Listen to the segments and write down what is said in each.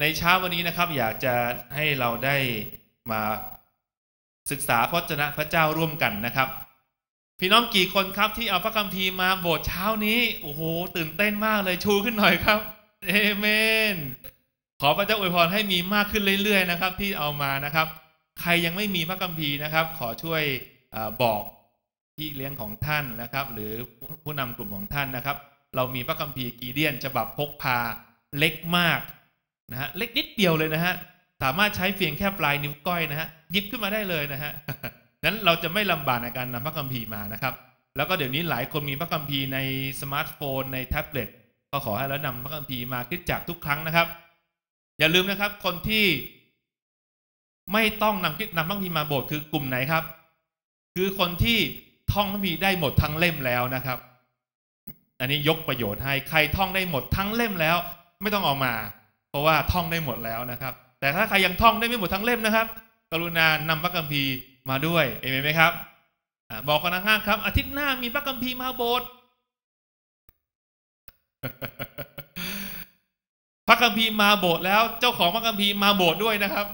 ในเช้าวันนี้นะครับอยากจะให้เราได้มาศึกษาพระจนะพระเจ้าร่วมกันนะครับ พี่น้องกี่คนครับที่เอาพระคัมภีร์มาบทเช้านี้ โอ้โหตื่นเต้นมากเลยชูขึ้นหน่อยครับเอเมนขอพระเจ้าอวยพรให้มีมากขึ้นเรื่อยๆนะครับ ที่เอามานะครับ ใครยังไม่มีพระคัมภีร์นะครับ ขอช่วยอบอกที่เลี้ยงของท่านนะครับ หรือผู้นำกลุ่มของท่านนะครับ เรามีพระคัมภีร์กีเดียนฉบับพกพาเล็กมากนะฮะเล็กนิดเดียวเลยนะฮะสามารถใช้เพียงแค่ปลายนิ้วก้อยนะฮะยิบขึ้นมาได้เลยนะฮะนั้นเราจะไม่ลำบากในการนำพระคัมภีร์มานะครับ แล้วก็เดี๋ยวนี้หลายคนมีพระคัมภีร์ในสมาร์ทโฟนในแท็บเล็ตก็ขอให้แล้วนำพระคัมภีร์มาคิดจากทุกครั้งนะครับ อย่าลืมนะครับ คนที่ ไม่ต้องนำคิดนำพระคัมภีร์มาโบสถ์คือกลุ่มไหนครับ คือคนที่ท่องพระคัมภีร์ได้หมดทั้งเล่มแล้วนะครับ อันนี้ยกประโยชน์ให้ใครท่องได้หมดทั้งเล่มแล้ว ไม่ต้องออกมาเพราะว่าท่องได้หมดแล้วนะครับ แต่ถ้าใครยังท่องได้ไม่หมดทั้งเล่มนะครับ กรุณานำพระคัมภีร์มาด้วยเอเมนไหมครับบอกกันข้างครับ อาทิตย์หน้ามีพระคัมภีร์มาโบสถ์พระคัมภีร์มาโบสถ์แล้ว เจ้าของพระคัมภีร์มาโบสถ์ด้วยนะครับ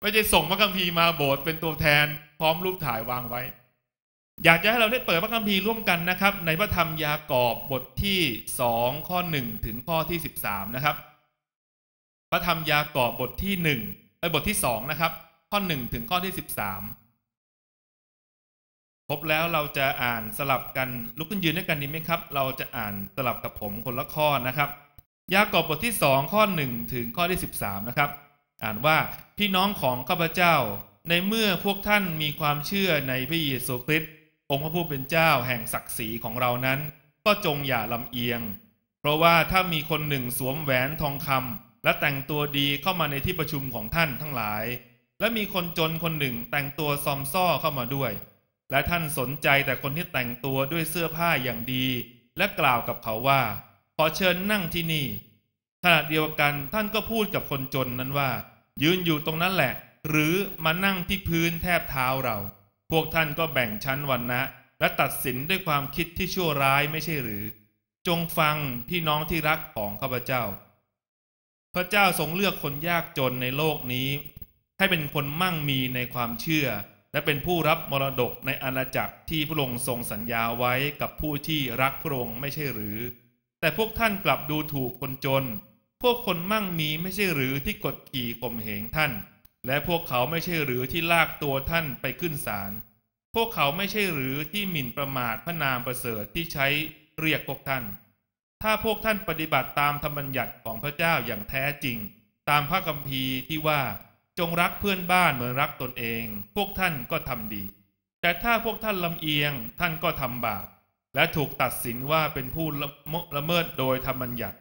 ไม่ใช่ส่งพระคัมภีร์มาโบสถ์เป็นตัวแทนพร้อมรูปถ่ายวางไว้ อยากจะให้เราได้เปิดพระคัมภีร์ร่วมกันนะครับ ในพระธรรมยากอบบทที่สองข้อหนึ่งถึงข้อที่สิบสามนะครับระธรรมยากอบบทที่หนึ่งไอ้บทที่สองนะครับข้อหนึ่งถึงข้อที่สิบสามพบแล้วเราจะอ่านสลับกันลุกขึ้นยืนด้วยกันดีไหมครับ เราจะอ่านสลับกับผมคนละข้อนะครับ ยากอบบทที่สองข้อหนึ่งถึงข้อที่สิบสามนะครับอ่านว่าพี่น้องของข้าพเจ้า ในเมื่อพวกท่านมีความเชื่อในพระเยซูคริสต์องค์พระผู้เป็นเจ้าแห่งศักดิ์ศรีของเรานั้น ก็จงอย่าลำเอียง เพราะว่าถ้ามีคนหนึ่งสวมแหวนทองคำและแต่งตัวดีเข้ามาในที่ประชุมของท่านทั้งหลาย และมีคนจนคนหนึ่งแต่งตัวซอมซ่อเข้ามาด้วย และท่านสนใจแต่คนที่แต่งตัวด้วยเสื้อผ้าอย่างดี และกล่าวกับเขาว่า ขอเชิญนั่งที่นี่ขณะเดียวกันท่านก็พูดกับคนจนนั้นว่า ยืนอยู่ตรงนั้นแหละ หรือมานั่งที่พื้นแทบเท้าเรา พวกท่านก็แบ่งชั้นวันนะและตัดสินด้วยความคิดที่ชั่วร้ายไม่ใช่หรือ จงฟังพี่น้องที่รักของข้าพเจ้าพระเจ้าทรงเลือกคนยากจนในโลกนี้ ให้เป็นคนมั่งมีในความเชื่อ และเป็นผู้รับมรดกในอาณาจักรที่พระองค์ทรงสัญญาไว้กับผู้ที่รักพระองค์ไม่ใช่หรือ แต่พวกท่านกลับดูถูกคนจน พวกคนมั่งมีไม่ใช่หรือที่กดขี่ข่มเหงท่าน และพวกเขาไม่ใช่หรือที่ลากตัวท่านไปขึ้นศาลพวกเขาไม่ใช่หรือที่หมิ่นประมาทพระนามประเสริฐที่ใช้เรียกพวกท่านถ้าพวกท่านปฏิบัติตามธรรมบัญญัติของพระเจ้าอย่างแท้จริง ตามพระคัมภีร์ที่ว่าจงรักเพื่อนบ้านเหมือนรักตนเอง พวกท่านก็ทำดี แต่ถ้าพวกท่านลำเอียงท่านก็ทำบาปและถูกตัดสินว่าเป็นผู้ละเมิดโดยธรรมบัญญัติ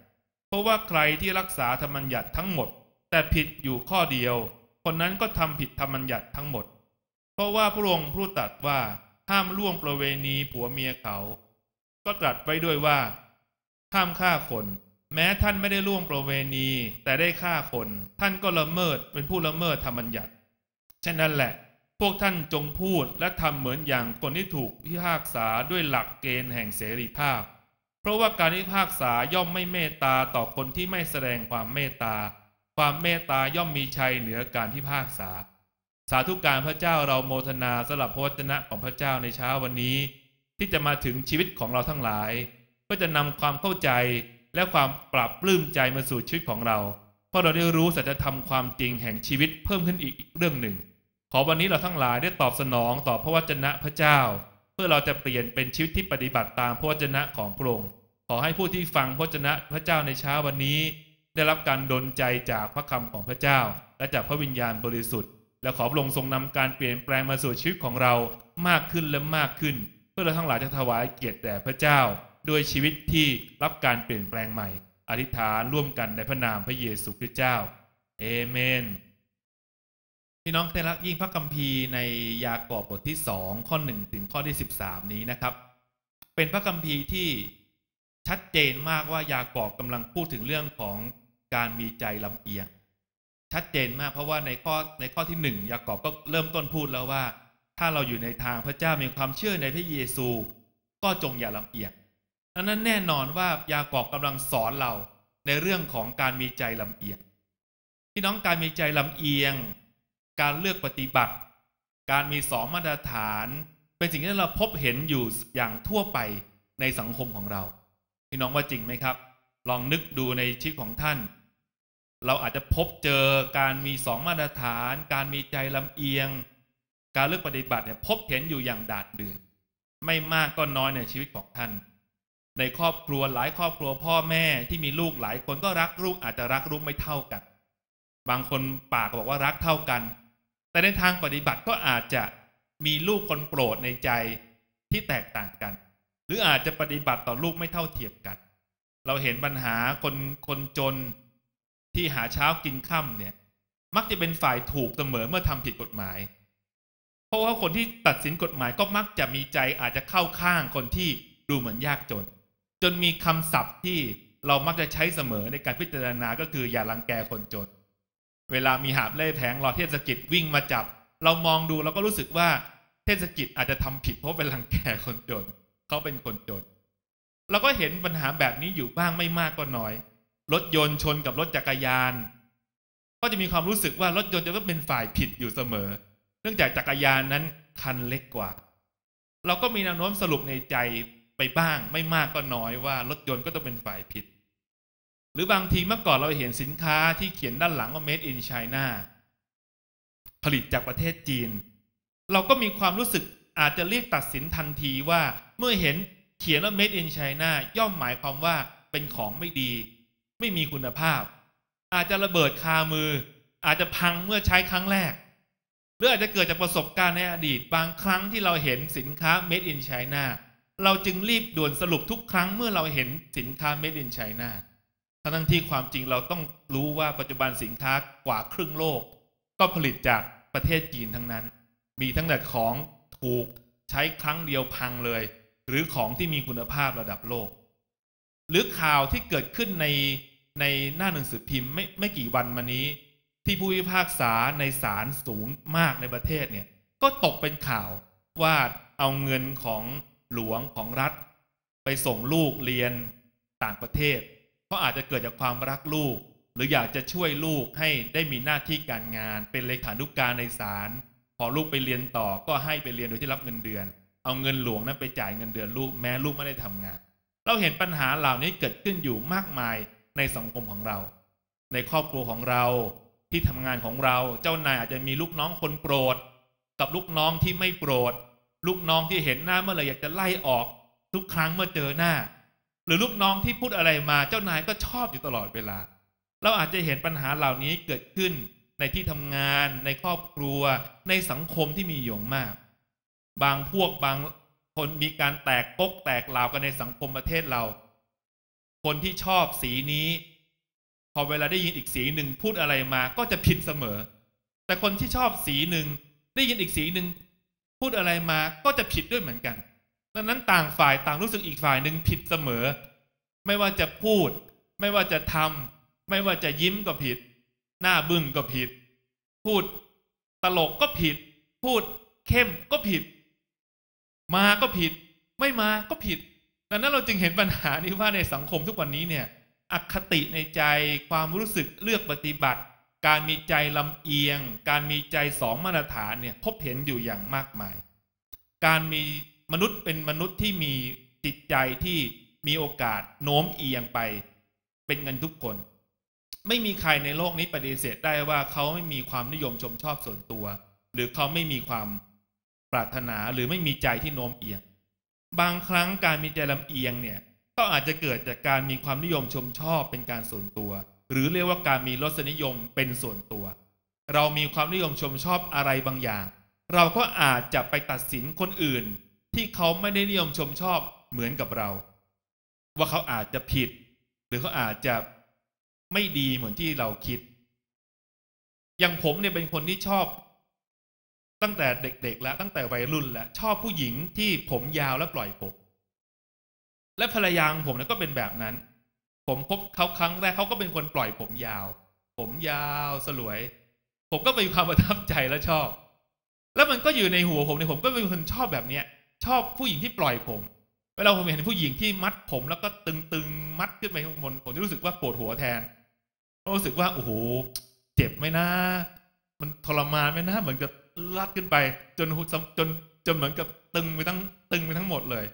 เพราะว่าใครที่รักษาธรรมบัญญัติทั้งหมด แต่ผิดอยู่ข้อเดียว คนนั้นก็ทำผิดธรรมบัญญัติทั้งหมด เพราะว่าพระองค์ผู้ตัดว่าห้ามล่วงประเวณีผัวเมียเขา ก็ตรัสไว้ด้วยว่าห้ามฆ่าคน แม้ท่านไม่ได้ล่วงประเวณีแต่ได้ฆ่าคนท่านก็ละเมิดเป็นผู้ละเมิดธรรมบัญญัติฉะนั้นแหละ พวกท่านจงพูดและทำเหมือนอย่างคนที่ถูกพิพากษาด้วยหลักเกณฑ์แห่งเสรีภาพเพราะว่าการพิพากษาย่อมไม่เมตตาต่อคนที่ไม่แสดงความเมตตาความเมตตาย่อมมีชัยเหนือการพิพากษา สาธุการพระเจ้าเราโมทนาสำหรับพระวจนะของพระเจ้าในเช้าวันนี้ ที่จะมาถึงชีวิตของเราทั้งหลายก็จะนำความเข้าใจ และความปรับปลื้มใจมาสู่ชีวิตของเรา เพราะเราได้รู้สัจธรรมความจริงแห่งชีวิตเพิ่มขึ้นอีกเรื่องหนึ่ง ขอวันนี้เราทั้งหลายได้ตอบสนองต่อพระวจนะพระเจ้า เพื่อเราจะเปลี่ยนเป็นชีวิตที่ปฏิบัติตามพระวจนะของพระองค์ ขอให้ผู้ที่ฟังพระวจนะพระเจ้าในเช้าวันนี้ ได้รับการดลใจจากพระคำของพระเจ้า และจากพระวิญญาณบริสุทธิ์ และขอพระองค์ทรงนำการเปลี่ยนแปลงมาสู่ชีวิตของเรามากขึ้นและมากขึ้น เพื่อเราทั้งหลายจะถวายเกียรติแด่พระเจ้าด้วยชีวิตที่รับการเปลี่ยนแปลงใหม่ อธิษฐานร่วมกันในพระนามพระเยซูคริสต์เจ้า เอเมน พี่น้องที่รักยิ่งพระคัมภีร์ในยากอบบทที่สองข้อหนึ่งถึงข้อที่สิบสามนี้นะครับ เป็นพระคัมภีร์ที่ชัดเจนมากว่ายากอบกำลังพูดถึงเรื่องของการมีใจลำเอียง ชัดเจนมากเพราะว่าในข้อในข้อที่หนึ่งยากอบก็เริ่มต้นพูดแล้วว่า ถ้าเราอยู่ในทางพระเจ้ามีความเชื่อในพระเยซู ก็จงอย่าลำเอียงดังนั้นแน่นอนว่ายากอบกำลังสอนเราในเรื่องของการมีใจลำเอียง พี่น้องการมีใจลำเอียง การเลือกปฏิบัติ การมีสองมาตรฐาน เป็นสิ่งที่เราพบเห็นอยู่อย่างทั่วไปในสังคมของเรา พี่น้องว่าจริงไหมครับ ลองนึกดูใน ชีวิตของท่าน เราอาจจะพบเจอการมีสองมาตรฐาน การมีใจลำเอียง การเลือกปฏิบัติเนี่ยพบเห็นอยู่อย่างดาดเดือนไม่มากก็น้อยในชีวิตของท่านในครอบครัวหลายครอบครัวพ่อแม่ที่มีลูกหลายคนก็รักลูกอาจจะรักลูกไม่เท่ากัน บางคนปากบอกว่ารักเท่ากัน แต่ในทางปฏิบัติก็อาจจะมีลูกคนโปรดในใจที่แตกต่างกัน หรืออาจจะปฏิบัติต่อลูกไม่เท่าเทียมกัน เราเห็นปัญหาคนคนจนที่หาเช้ากินค่ำเนี่ยมักจะเป็นฝ่ายถูกเสมอเมื่อทำผิดกฎหมาย เพราะว่าคนที่ตัดสินกฎหมายก็มักจะมีใจอาจจะเข้าข้างคนที่ดูเหมือนยากจนจนมีคำศัพท์ที่เรามักจะใช้เสมอในการพิจารณาก็คืออย่ารังแกคนจน เวลามีหาบเล่แผงรอเทศกิจวิ่งมาจับ เรามองดูเราก็รู้สึกว่าเทศกิจอาจจะทำผิดเพราะเป็นรังแกคนจนเขาเป็นคนจน เราก็เห็นปัญหาแบบนี้อยู่บ้างไม่มากก็น้อย รถยนต์ชนกับรถจักรยาน ก็จะมีความรู้สึกว่ารถยนต์จะต้องเป็นฝ่ายผิดอยู่เสมอ เนื่องจากจักรยานนั้นคันเล็กกว่า เราก็มีแนวโน้มสรุปในใจไบ้างไม่มากก็ น้อยว่ารถยนต์ก็ ต้อง เป็นฝ่ายผิด หรือบางทีเมื่อก่อนเราเห็นสินค้าที่เขียนด้านหลังว่า made in China ผลิตจากประเทศจีน เราก็มีความรู้สึกอาจจะเรียกตัดสินทันทีว่าเมื่อเห็นเขียน ว่า made in China ย่อมหมายความว่าเป็นของไม่ดี ไม่มีคุณภาพ อาจจะระเบิดคามือ อาจจะพังเมื่อใช้ครั้งแรกหรืออาจจะเกิดจากประสบการณ์ในอดีตบางครั้งที่เราเห็นสินค้า made in China เราจึงรีบด่วนสรุปทุกครั้งเมื่อเราเห็นสินค้า Made in China ทั้งที่ความจริงเราต้องรู้ว่าปัจจุบันสินค้ากว่า ครึ่ง โลก ก็ผลิตจากประเทศจีนทั้งนั้น มีทั้งแต่ของถูกใช้ครั้งเดียวพังเลย หรือของที่มีคุณภาพระดับโลก หรือข่าวที่เกิดขึ้นในในหน้าหนังสือพิมพ์ไม่ไม่กี่วันมานี้ ที่ผู้พิพากษาในศาลสูงมากในประเทศเนี่ยก็ตกเป็นข่าวว่าเอาเงินของหลวงของรัฐ ไปส่งลูกเรียนต่างประเทศ เพราะอาจจะเกิดจากความรักลูก หรืออยากจะช่วยลูกให้ได้มีหน้าที่การงานเป็น เลขานุกการในศาลพอลูกไปเรียนต่อก็ให้ ไป เรียน โดย ที่รับเงินเดือน เอาเงินหลวงนั้นไปจ่ายเงินเดือนลูกแม้ลูกไม่ได้ทำงาน เราเห็นปัญหาเหล่านี้เกิดขึ้นอยู่มากมายในสังคมของเรา ในครอบครัวของเราที่ทำงานของเราเจ้านายอาจจะมีลูกน้องคนโปรด กับลูกน้องที่ไม่โปรดลูกน้องที่เห็นหน้าเมื่อไหร่อยาก จะไล่ออกทุกครั้งเมื่อเจอหน้า หรือลูกน้องที่พูดอะไรมาเจ้านายก็ชอบอยู่ตลอดเวลาเราอาจจะเห็นปัญหาเหล่านี้เกิดขึ้นในที่ทำงาน ในครอบครัว ในสังคมที่มีอยู่มาก บางพวกบางคนมีการแตกปกแตกเหล่ากันในสังคมประเทศเรา คนที่ชอบสีนี้พอเวลาได้ยินอีกสีหนึ่งพูดอะไรมาก็จะผิดเสมอ แต่คนที่ชอบสีหนึ่งได้ยินอีกสีหนึ่งพูดอะไรมาก็จะผิดด้วยเหมือนกัน ดังนั้นต่างฝ่ายต่างรู้สึกอีกฝ่ายหนึ่งผิดเสมอ ไม่ว่าจะพูด ไม่ว่าจะทำ ไม่ว่าจะยิ้มก็ผิด หน้าบึ้งก็ผิด พูด ตลกก็ผิด พูดเข้มก็ผิด มาก็ผิด ไม่มา ก็ผิด ดังนั้นเราจึงเห็นปัญหา นี้ ว่าในสังคมทุกวันนี้เนี่ย อคติในใจความรู้สึกเลือกปฏิบัติการมีใจลำเอียง การมีใจสองมาตรฐานเนี่ยพบเห็นอยู่อย่างมากมาย การมีมนุษย์เป็นมนุษย์ที่มีจิตใจที่มีโอกาสโน้มเอียงไป เป็นกันทุกคน ไม่มีใครในโลกนี้ปฏิเสธได้ว่า เขาไม่มีความนิยมชมชอบส่วนตัว หรือเขาไม่มีความปรารถนา หรือไม่มีใจที่โน้มเอียง บางครั้งการมีใจลำเอียงเนี่ยก็อาจจะเกิดจากการมีความนิยมชมชอบเป็นการส่วนตัวหรือ เรียกว่าการมีรสนิยมเป็นส่วนตัว เรามีความนิยมชมชอบอะไรบางอย่าง เราก็อาจจะไปตัดสินคนอื่นที่เขาไม่ได้นิยมชมชอบเหมือนกับเรา ว่าเขาอาจจะผิด หรือเขาอาจจะไม่ดีเหมือนที่เราคิด อย่าง ผม เนี่ย เป็นคนที่ชอบ ตั้งแต่เด็กๆแล้วตั้งแต่วัยรุ่นแล้วชอบผู้หญิงที่ผมยาวและปล่อยผมและภรรยาของผมก็เป็นแบบนั้นผมพบเขาครั้งแรก เขาก็เป็นคนปล่อยผมยาว ผมยาวสลวย ผมก็มีความประทับใจและชอบ แล้วมันก็อยู่ในหัวผมเนี่ยผมก็เป็นคนชอบแบบเนี้ยชอบผู้หญิงที่ปล่อยผมเวลาผมเห็นผู้หญิงที่มัดผม แล้วก็ตึงๆมัดขึ้นไปข้างบนผมจะรู้สึกว่าปวดหัวแทนรู้สึกว่าโอ้โหเจ็บไหมนะ มันทรมานไหมนะ เหมือนกับลัดขึ้นไป จนจนจนเหมือนกับตึงไปทั้งตึงไปทั้งหมดเลย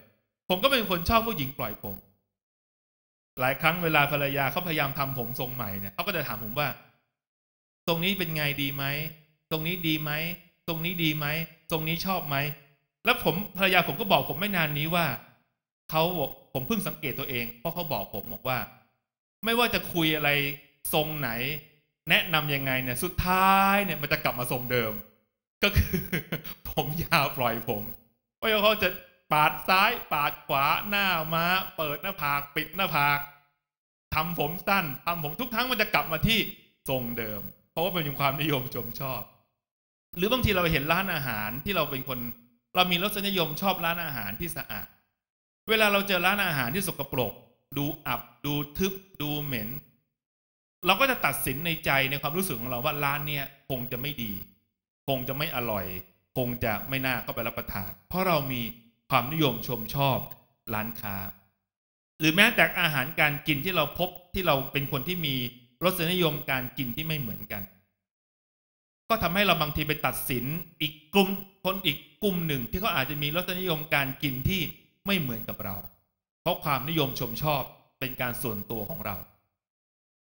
ผมก็เป็นคนชอบผู้หญิงปล่อยผมหลายครั้งเวลาภรรยาเขาพยายามทำผมทรงใหม่เนี่ยเขาก็จะถามผมว่า ตรงนี้เป็นไงดีไหมตรงนี้ดีไหมตรงนี้ดีไหมตรงนี้ชอบไหม แล้วผมภรรยาผมก็บอกผมไม่นานนี้ว่าเขาบอกผมเพิ่งสังเกตตัวเองเพราะเขาบอกผมบอกว่า ไม่ว่าจะคุยอะไรทรงไหน แนะนํำยังไงเนี่ยสุดท้ายเนี่ยมันจะกลับมาทรงเดิม ก็คือ ผมยาวปล่อยผมเพราะเขาจะปาดซ้ายปาดขวาหน้ามา้า เปิดหน้าผาก ปิดหน้าผากทำผมสั้นทำผม ทุก ครั้งมันจะกลับมาที่ ทรงเดิม เพราะ ว่า เป็นความนิยม ชม ชอบ หรือบางทีเราเห็นร้านอาหารที่เราเป็นคน เรามีรสนิยมชอบร้านอาหารที่สะอาด เวลาเราเจอร้านอาหารที่สกปรกดูอับ ดูทึบดูเหม็น เราก็จะตัดสินในใจในความรู้สึกของเราว่าร้านเนี้ยคงจะไม่ดี คงจะไม่อร่อย คงจะไม่น่าเข้าไปรับประทาน เพราะเรามีความนิยมชมชอบร้านค้า หรือแม้แต่อาหารการกินที่เราพบที่เราเป็นคนที่มี รสนิยมการกินที่ไม่เหมือนกัน ก็ทำให้เราบางทีไปตัดสินอีกกลุ่มคนอีกกลุ่มหนึ่งที่เขาอาจจะมี รสนิยมการกินที่ไม่เหมือนกับเรา เพราะความนิยมชมชอบเป็นการส่วนตัวของเรา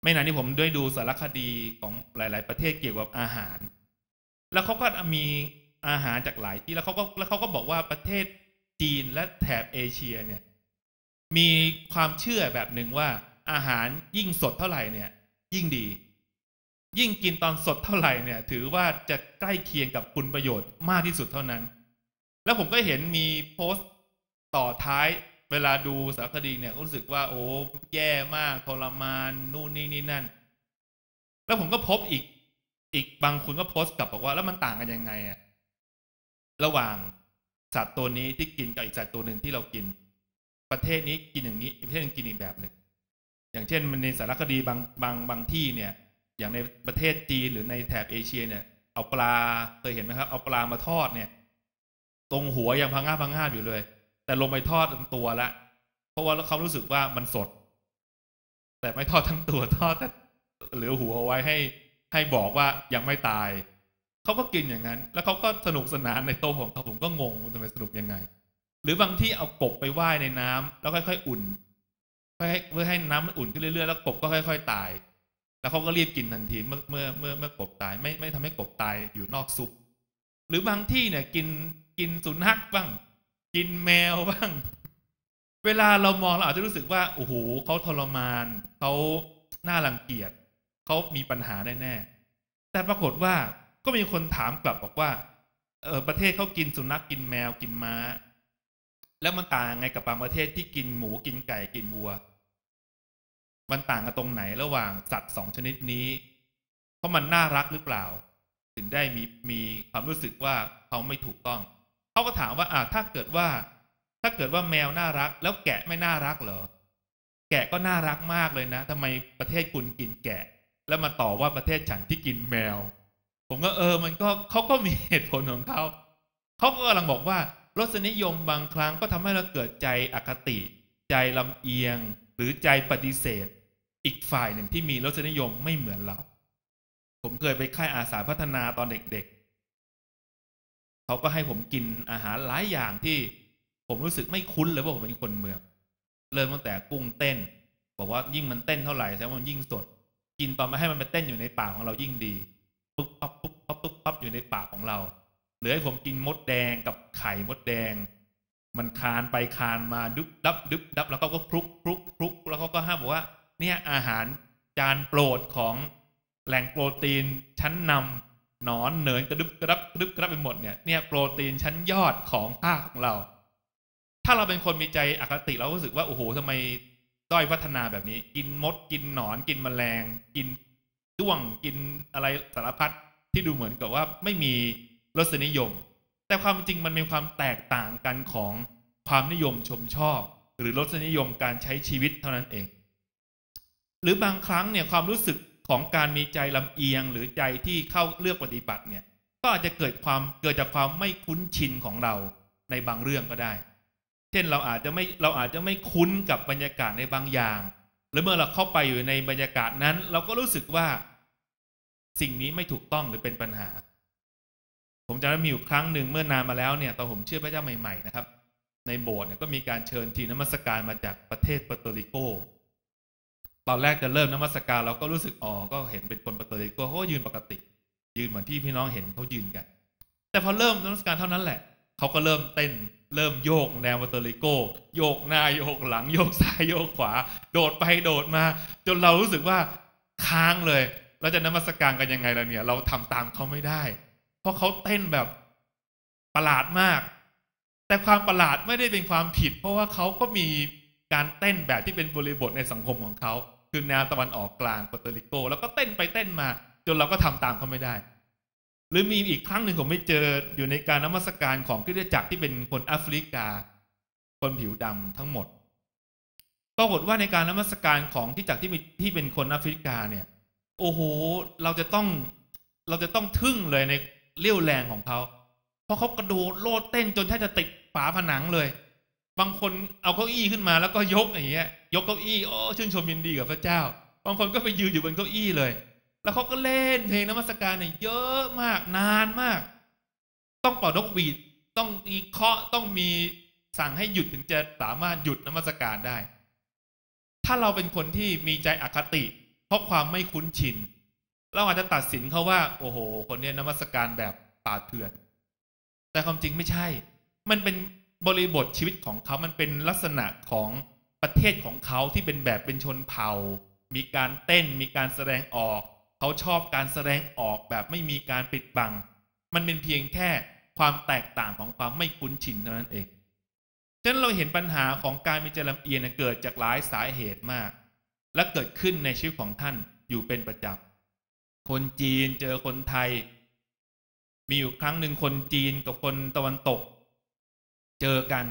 ไม่นานนี้ผมด้วยดูสารคดีของหลาย ๆ ประเทศเกี่ยวกับอาหาร แล้วเขาก็มีอาหารจากหลายที่แล้วเขาก็แล้วเขาก็บอกว่าประเทศจีน และแถบเอเชียเนี่ยมีความเชื่อแบบหนึ่งว่าอาหารยิ่งสดเท่าไหร่เนี่ยยิ่งดี ยิ่งกินตอนสดเท่าไหร่เนี่ย ถือว่าจะใกล้เคียงกับคุณประโยชน์มากที่สุดเท่านั้น แล้วผมก็เห็นมีโพสต์ต่อท้ายเวลาดูสารคดีเนี่ยรู้สึกว่าโอ้แย่มากทรมานนู่นนี่นี่นั่น แล้วผมก็พบอีกอีกบางคนก็โพสต์กลับบอกว่าแล้วมันต่างกันยังไงอะระหว่างสัตว์ตัวนี้ที่กินกับอีกสัตว์ตัวหนึ่งที่เรากิน ประเทศนี้กินอย่างนี้ประเทศนึงกินอีกแบบหนึ่งอย่างเช่นในสารคดีบางบางบางที่เนี่ย อย่างในประเทศจีนหรือในแถบเอเชีย เนี่ยเอาปลาเคยเห็นไหมครับ เอาปลามาทอดเนี่ย ตรงหัวยังพังงาพังงาอยู่เลย แต่ลงไปทอดทั้งตัวละ เพราะว่าเขารู้สึกว่ามันสด แต่ไม่ทอดทั้งตัวทอดแต่เหลือหัวไว้ให้ให้บอกว่ายังไม่ตายเขาก็กินอย่างนั้น แล้วเขาก็สนุกสนานในโต๊ะของเขาผมก็งงทำไมสนุกยังไง หรือบางที่เอากบไปว่ายในน้ำแล้วค่อย ๆ อุ่นเพื่อให้น้ำมันอุ่นขึ้นเรื่อยๆแล้วกบก็ ค่อย ๆ ตาย แล้วเขาก็รีบกินทันทีเมื่อเมื่อเมื่อเมื่อกบตายไม่ไม่ทำให้กบตายอยู่นอกซุปหรือบางที่เนี่ยกินกินสุนัขบ้าง กินแมวบ้าง เวลาเรามองเราอาจจะรู้สึกว่าโอ้โหเขาทรมานเขาน่ารังเกียจเขามีปัญหาแน่ๆแต่ปรากฏว่าก็มีคนถามกลับบอกว่า เออประเทศเขากินสุนัขกกินแมวกินม้า แล้วมันต่างไงกับบางประเทศที่กินหมูกินไก่กินวัวมันต่างกันตรงไหนระหว่างสัตว์สองชนิดนี้เพราะมันน่ารักหรือเปล่า ถึงได้มี มีความรู้สึกว่าเขาไม่ถูกต้องเขาก็ถามว่าอ่า ถ้าเกิดว่า ถ้าเกิดว่าแมวน่ารัก แล้วแกะไม่น่ารักเหรอแกะก็น่ารักมากเลยนะ ทำไมประเทศคุณกินแกะ แล้วมาต่อว่าประเทศฉันที่กินแมวผมก็ เออมัน ก็เขาก็มีเหตุผลของเขา เขาก็กำลังบอกว่ารสนิยมบางครั้งก็ทำให้เราเกิดใจอคติ ใจลำเอียง หรือใจปฏิเสธ อีกฝ่ายหนึ่งที่มีรสนิยมไม่เหมือน เรา ผม เคย ไปค่ายอาสาพัฒนาตอนเด็กๆเขาก็ให้ผมกินอาหารหลายอย่างที่ผมรู้สึกไม่คุ้นเลยว่าผมเป็นคนเมืองเริ่มตั้งแต่กุ้งเต้นบอกว่ายิ่งมันเต้นเท่าไหร่แสดงว่ามันยิ่งสด กินตอนมาให้มันไปเต้นอยู่ในปากของเรายิ่งดีปุ๊บปั๊บปุ๊บปั๊บปุ๊บปั๊บอยู่ในปากของเราหรือให้ผมกินมดแดงกับไข่ มดแดง มันคานไปคานมาดึบดับดึบดับแล้วก็คลุกคลุกคลุกแล้วเขาก็ห้ามบอกว่าเนี่ยอาหาร จานโปรด ของ แหล่งโปรตีน ชั้นนำนอนเหนินกระดึบกระดับกระดึบกระดับไปหมดเนี่ยเนี่ยโปรตีนชั้นยอดของภาคของเรา ถ้าเราเป็นคนมีใจอคติเราก็รู้สึกว่าโอ้โหทำไมด้อยพัฒนาแบบนี้ กินมดกินหนอนกินแมลงกิน้วงกินอะไรสารพัดที่ดูเหมือนกับว่าไม่มีรสนิยม แต่ความจริงมันมีความแตกต่างกันของความนิยมชมชอบ หรือรสนิยมการใช้ชีวิตเท่านั้นเอง หรือบางครั้งเนี่ยความรู้สึกของการมีใจลำเอียงหรือใจที่เข้าเลือกปฏิบัติเนี่ยก็อาจจะเกิดความเกิดจากความไม่คุ้นชินของเราในบางเรื่องก็ได้ เช่นเราอาจจะไม่เราอาจจะไม่คุ้นกับบรรยากาศในบางอย่าง หรือเมื่อเราเข้าไปอยู่ในบรรยากาศนั้นเราก็รู้สึกว่าสิ่งนี้ไม่ถูกต้องหรือเป็นปัญหา ผมจำได้ มี อยู่ ครั้งหนึ่งเมื่อนาน มาแล้วเนี่ย ตอน ผมเชื่อพระเจ้าใหม่ ๆ นะ ครับ ในโบสถ์เนี่ยก็มีการเชิญทีนมัสการ มาจากประเทศเปอร์โตริโก ตอน แรกจะเริ่มนมัสการเราก็รู้สึกอ๋อก็เห็นเป็นคนเปอร์โตริโกเขายืนปกติ ยืนเหมือนที่พี่น้องเห็นเขายืนกัน แต่พอเริ่มนมัสการเท่านั้นแหละเขาก็เริ่มเต้นเริ่มโยกแนวปอ์โตริโก โยกหน้าโยกหลังโยกซ้ายโยกขวา โดดไปโดดมา จนเรารู้สึกว่าค้างเลยราจะนมัสการกันยังไงล่ะเนี่ย เราทำตามเขาไม่ได้ เพราะเขาเต้นแบบประหลาดมาก แต่ความประหลาดไม่ได้เป็นความผิด เพราะว่าเขาก็มีการเต้นแบบที่เป็นบริบทในสังคมของเขา คือแนวตะวันออกกลางปอร์ตริโก แล้วก็เต้นไปเต้นมา จนเราก็ทำตามเขาไม่ได้ หรือมีอีกครั้งหนึ่งผมไม่เจออยู่ในการนมัสการของคริสตจักรที่เป็นคนแอฟริกา คนผิวดำทั้งหมดปรากฏว่าในการนมัสการของที่จักรที่ที่เป็นคนแอฟริกาเนี่ยโอ้โห เราจะต้อง เราจะต้องทึ่งเลยในเรี่ยวแรงของเขาเพราะเขากระโดดโลดเต้นจนแทบจะติดฝาผนังเลย บางคนเอาเก้าอี้ขึ้นมาแล้วก็ยกอย่างเงี้ย ยกเก้าอี้โอ้ชื่น ชมยินดีกับพระเจ้า บางคนก็ไป ยืนอยู่บนเก้าอี้เลย แล้วเขาก็เล่นเพลง นมัสการเนี่ยเยอะมาก นานมาก ต้อง เป่านกหวีดต้องมีเคาะ ต้องมีสั่งให้หยุดถึงจะสามารถหยุดนมัสการได้ ถ้าเราเป็นคนที่มีใจอคติพราะความไม่คุ้นชินเราอาจจะตัดสินเขาว่าโอ้โหคนนี้นมัสการแบบป่าเถื่อนแต่ความจริงไม่ใช่ มันเป็นบริบทชีวิตของเขามันเป็นลักษณะของประเทศของเขาที่เป็นแบบเป็นชนเผ่า มีการเต้นมีการแสดงออก เขาชอบการแสดงออกแบบไม่มีการปิดบัง มันเป็นเพียงแค่ความแตกต่างของความไม่คุ้นชินเท่านั้นเองฉะนั้นเราเห็นปัญหาของการมีจลำเอียงเกิดจากหลายสาเหตุมากและเกิดขึ้นในชีวิตของท่านอยู่เป็นประจำ คนจีนเจอคนไทย มีอยู่ครั้งหนึ่งคนจีนกับคนตะวันตก เจอกัน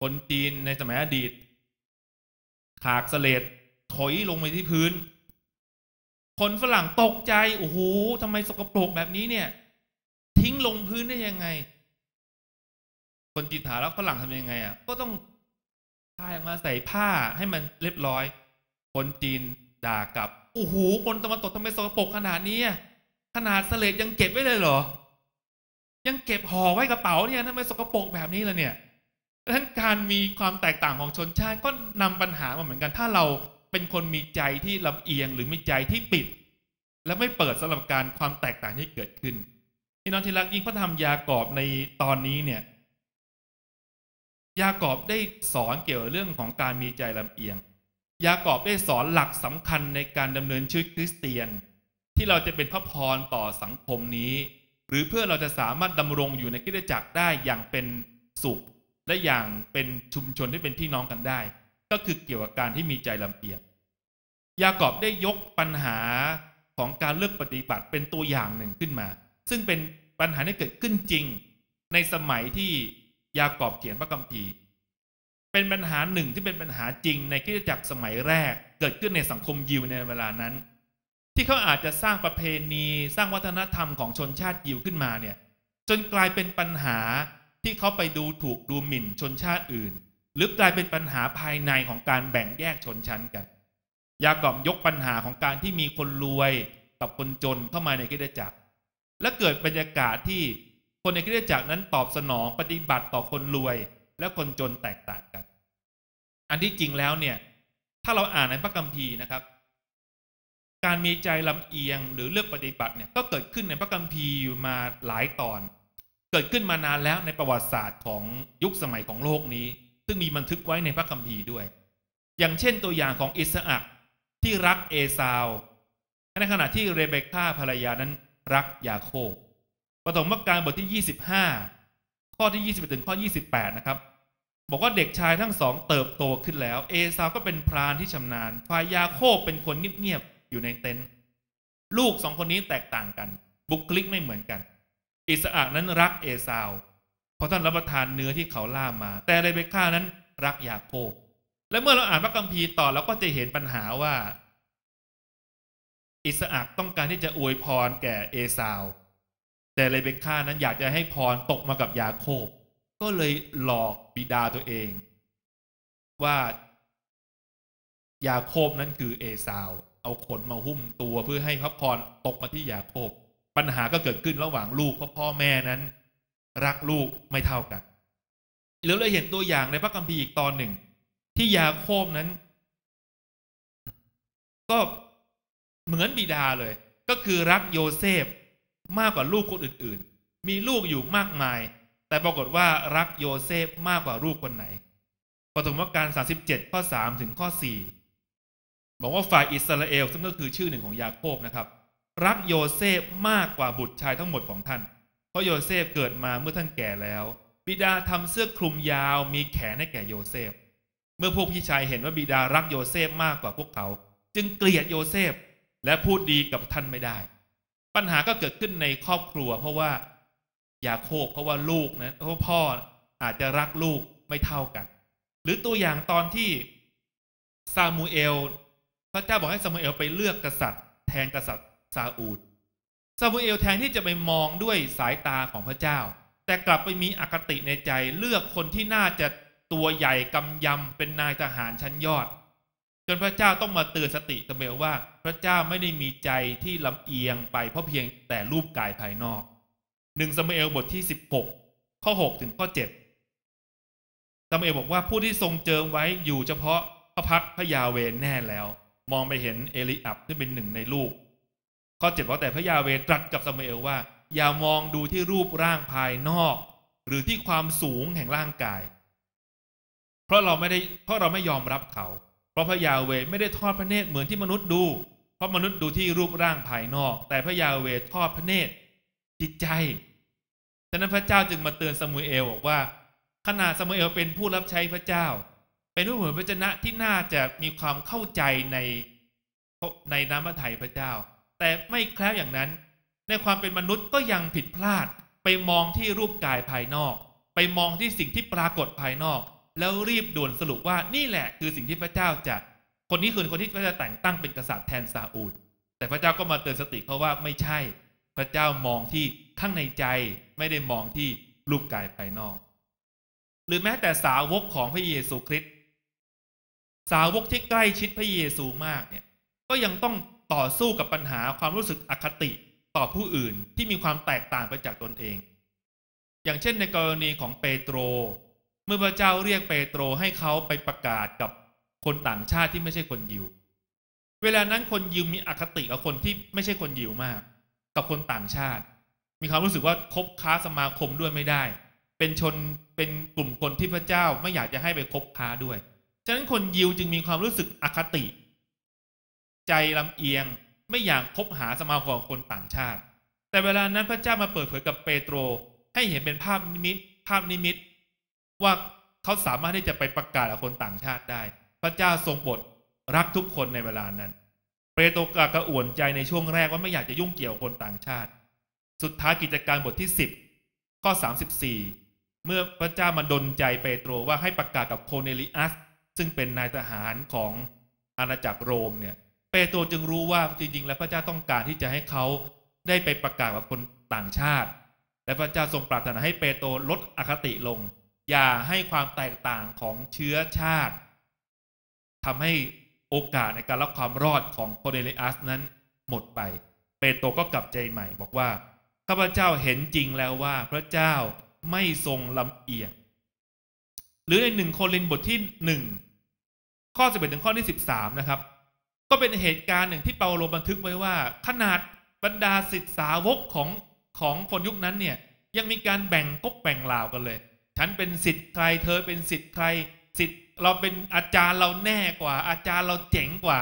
คนจีนในสมัยอดีตขากเสลดถอยลงไปที่พื้น คนฝรั่งตกใจโอ้โหทำไมสกปรกแบบนี้เนี่ย ทิ้งลงพื้นได้ยังไง คนจีนถามแล้วฝรั่งทำยังไงอ่ะก็ต้องพายมาใส่ผ้าให้มันเรียบร้อยคนจีนด่ากลับ โอ้โห คนตะวันตกทำไมสกปรกขนาดนี้ ขนาดเสลดยังเก็บไว้เลยเหรอ ยังเก็บห่อไว้กระเป๋า เนี่ยทำไมสกปรกแบบนี้ล่ะเนี่ยดังนั้นการมีความแตกต่างของชนชาติก็นำปัญหามาเหมือนกันถ้าเราเป็นคนมีใจที่ลำเอียงหรือมีใจที่ปิด และไม่เปิดสำหรับการความแตกต่างที่เกิดขึ้นที่น้องที่รักยิ่งพระธรรมยากอบในตอนนี้เนี่ย ยากอบได้สอนเกี่ยวกับเรื่องของการมีใจลำเอียงยากอบได้ สอนหลักสำคัญในการดำเนินชีวิตคริสเตียน ที่เราจะเป็นพระพร ต่อสังคมนี้ หรือเพื่อเราจะสามารถดำรงอยู่ในคิดจักรได้ อย่างเป็นสุข และอย่างเป็นชุมชนที่เป็น พี่น้องกันได้ ก็คือเกี่ยว กับการที่มีใจลำเอียงยากอบได้ยกปัญหาของการเลือกปฏิบัติเป็นตัวอย่างหนึ่งขึ้นมา ซึ่งเป็นปัญหาที่เกิดขึ้นจริง ในสมัยที่ยากอบเขียนพระคัมภีร์เป็นปัญหาหนึ่งที่เป็นปัญหาจริงในคิดจักรสมัยแรกเกิดขึ้นในสังคมยิวในเวลานั้น ที่เขาอาจจะสร้างประเพณีสร้างวัฒนธรรมของชนชาติยิวขึ้นมาเนี่ย จนกลายเป็นปัญหาที่เขาไปดูถูกดูหมิ่นชนชาติอื่น หรือกลายเป็นปัญหาภายในของการแบ่งแยกชนชั้นกัน ยากอบยกปัญหาของการที่มีคนรวยกับคนจนเข้ามาในคิดจักร และเกิดบรรยากาศที่คนในคิดจักรนั้นตอบสนองปฏิบัติต่อคนรวยและคนจนแตกต่างกัน อันที่จริงแล้วเนี่ย ถ้าเราอ่านในพระคัมภีร์นะครับ การมีใจลำเอียงหรือเลือกปฏิบัติ เนี่ย ก็เกิดขึ้นในพระคัมภีร์อยู่มาหลายตอน เกิดขึ้นมานานแล้วในประวัติศาสตร์ของยุคสมัยของโลกนี้ ซึ่งมีบันทึกไว้ในพระคัมภีร์ด้วย อย่างเช่น ตัวอย่างของอิสอักที่รักเอซาว ในขณะที่เรเบคก้าภรรยานั้นรักยาโคบปฐมกาลบทที่25ข้อที่2 1ถึงข้อ 28 นะครับ บอกว่าเด็กชายทั้งสองเติบโตขึ้นแล้ว เอซาวก็เป็นพรานที่ชำนาญฝ่ายยาโคบเป็นคนเงียบ ๆ อยู่ในเต็นท์ลูกสองคนนี้แตกต่างกัน บุคลิกไม่เหมือนกัน อิสอักนั้นรักเอซาว เพราะท่านรับประทานเนื้อที่เขาล่ามา แต่เรเบค้านั้นรักยาโคบ และเมื่อเราอ่านพระคัมภีร์ต่อเราก็จะเห็นปัญหาว่า อิสอักต้องการที่จะอวยพรแก่เอซาวแต่เลเบคก้านั้นอยากจะให้พรตกมากับยาโคบ ก็เลยหลอกบิดาตัวเอง ว่ายาโคบนั้นคือเอสาว เอาขนมาหุ้มตัวเพื่อให้พระพรตกมาที่ยาโคบ ปัญหาก็เกิดขึ้นระหว่างลูกเพราะพ่อแม่นั้น รักลูกไม่เท่ากัน แล้วเราเห็นตัวอย่างในพระคัมภีร์อีกตอนหนึ่ง ที่ยาโคบนั้น ก็เหมือนบิดาเลย ก็คือรักโยเซฟมากกว่าลูกคนอื่นๆ มีลูกอยู่มากมาย แต่ปรากฏว่ารักโยเซฟมากกว่าลูกคนไหนปฐมกาล37 ข้อ 3 ถึงข้อ 4 บอกว่าฝ่ายอิสราเอลซึ่งก็คือชื่อหนึ่งของยาโคบนะครับ รักโยเซฟมากกว่าบุตรชายทั้งหมดของท่าน เพราะโยเซฟเกิดมาเมื่อท่านแก่แล้ว บิดาทำเสื้อคลุมยาวมีแขนให้แก่โยเซฟ เมื่อพวกพี่ชายเห็นว่าบิดารักโยเซฟมากกว่าพวกเขา จึงเกลียดโยเซฟและพูดดีกับท่านไม่ได้ปัญหาก็เกิดขึ้นในครอบครัวเพราะว่ายาโคบเพราะว่าลูกนะเพราะพ่ออาจจะรักลูกไม่เท่ากัน หรือตัวอย่างตอนที่ซามูเอล พระเจ้าบอกให้ซามูเอลไปเลือกกษัตริย์ แทนกษัตริย์ซาอูดซามูเอลแทนที่จะไปมองด้วยสายตาของพระเจ้าแต่กลับไปมีอคติในใจเลือกคนที่น่าจะตัวใหญ่กำยำเป็นนายทหารชั้นยอดจนพระเจ้าต้องมาเตือนสติตเมลว่า พระเจ้าไม่ได้มีใจที่ลำเอียงไปเพราะเพียงแต่รูปกายภายนอกหนึ่งสมเอลบทที่สิบหกข้อหกถึงข้อเจ็ดสมเอลบอกว่าผู้ที่ทรงเจิมไว้อยู่เฉพาะพระพักพระยาเวนแน่แล้ว มองไปเห็นเอลิอับซึ่งเป็นหนึ่งในลูก ข้อเจ็ดว่าแต่พระยาเวตรัสกับสมเอลว่าอย่ามองดูที่รูปร่างภายนอก หรือที่ความสูงแห่งร่างกาย เพราะเราไม่ได้เพราะเราไม่ยอมรับเขาเพราะพระยาเวไม่ได้ทอดพระเนตรเหมือนที่มนุษย์ดู เพราะมนุษย์ดูที่รูปร่างภายนอก แต่พระยาเวทอดพระเนตร จิตใจฉะนั้นพระเจ้าจึงมาเตือนสมุเอลบอกว่าขณะสมุเอลเป็นผู้รับใช้พระเจ้า เป็นผู้เผยพระชนะที่น่าจะมีความเข้าใจในในน้ำพระทัยพระเจ้า แต่ไม่แคล้วอย่างนั้น ในความเป็นมนุษย์ก็ยังผิดพลาดไปมองที่รูปกายภายนอก ไปมองที่สิ่งที่ปรากฏภายนอกแล้วรีบด่วนสรุปว่านี่แหละคือสิ่งที่พระเจ้าจะคนนี้คือคนที่พระเจ้าแต่งตั้งเป็นกษัตริย์แทนซาอูลแต่พระเจ้าก็มาเตือนสติเขาว่าไม่ใช่พระเจ้ามองที่ข้างในใจไม่ได้มองที่รูปกายภายนอก หรือแม้แต่สาวกของพระเยซูคริสต์สาวกที่ใกล้ชิดพระเยซูมากเนี่ยก็ยังต้องต่อสู้กับปัญหาความรู้สึกอคติต่อผู้อื่นที่มีความแตกต่างไปจากตนเอง อย่างเช่นในกรณีของเปโตรเมื่อพระเจ้าเรียกเปโตรให้เขาไปประกาศกับคนต่างชาติที่ไม่ใช่คนยิว เวลานั้นคนยิวมีอคติกับคนที่ไม่ใช่คนยิวมาก กับคนต่างชาติ มีความรู้สึกว่าคบค้าสมาคมด้วยไม่ได้ เป็นชนเป็นกลุ่มคนที่พระเจ้าไม่อยากจะให้ไปคบค้าด้วย ฉะนั้นคนยิวจึงมีความรู้สึกอคติ ใจลำเอียงไม่อยากคบหาสมาคมคนต่างชาติ แต่เวลานั้นพระเจ้ามาเปิดเผยกับเปโตรให้เห็นเป็นภาพนิมิต ภาพนิมิตว่าเขาสามารถที่จะไปประกาศกับคนต่างชาติได้ พระเจ้าทรงบทรักทุกคนในเวลานั้น เปโตรกะกระอ่วนใจในช่วงแรกว่า ไม่ อยากจะยุ่งเกี่ยว คนต่างชาติ สุดท้ายกิจการบทที่สิบข้อสสิบสี่เมื่อพระเจ้ามาดลใจเปโตรว่าให้ประกาศกับโคเนลิอัส ซึ่งเป็นนายทหารของอาณาจักรโรมเนี่ย เปโตรจึงรู้ว่าจริงๆ แล้วพระเจ้าต้องการที่จะให้เขาได้ไปประกาศกับคนต่างชาติ และพระเจ้าทรงปรารถนาให้เปโตรลดอคติลงอย่าให้ความแตกต่างของเชื้อชาติทำให้โอกาสในการรับความรอดของโคเดเลอัสนั้นหมดไป เปโตรก็กลับใจใหม่บอกว่าข้าพเจ้าเห็นจริงแล้วว่าพระเจ้าไม่ทรงลำเอียง หรือในหนึ่งโคลินบทที่หนึ่งข้อสิบเอ็ดถึงข้อที่สิบสามนะครับ ก็เป็นเหตุการณ์หนึ่งที่เปาโลบันทึกไว้ว่า ขนาดบรรดาศิษย์สาวกของของคนยุคนั้นเนี่ยยังมีการแบ่งกกแบ่งเหล่ากันเลยฉันเป็นสิทธิ์ใครเธอเป็นสิทธิ์ใครสิทธิ์เราเป็นอาจารย์เราแน่กว่า อาจารย์เราเจ๋งกว่า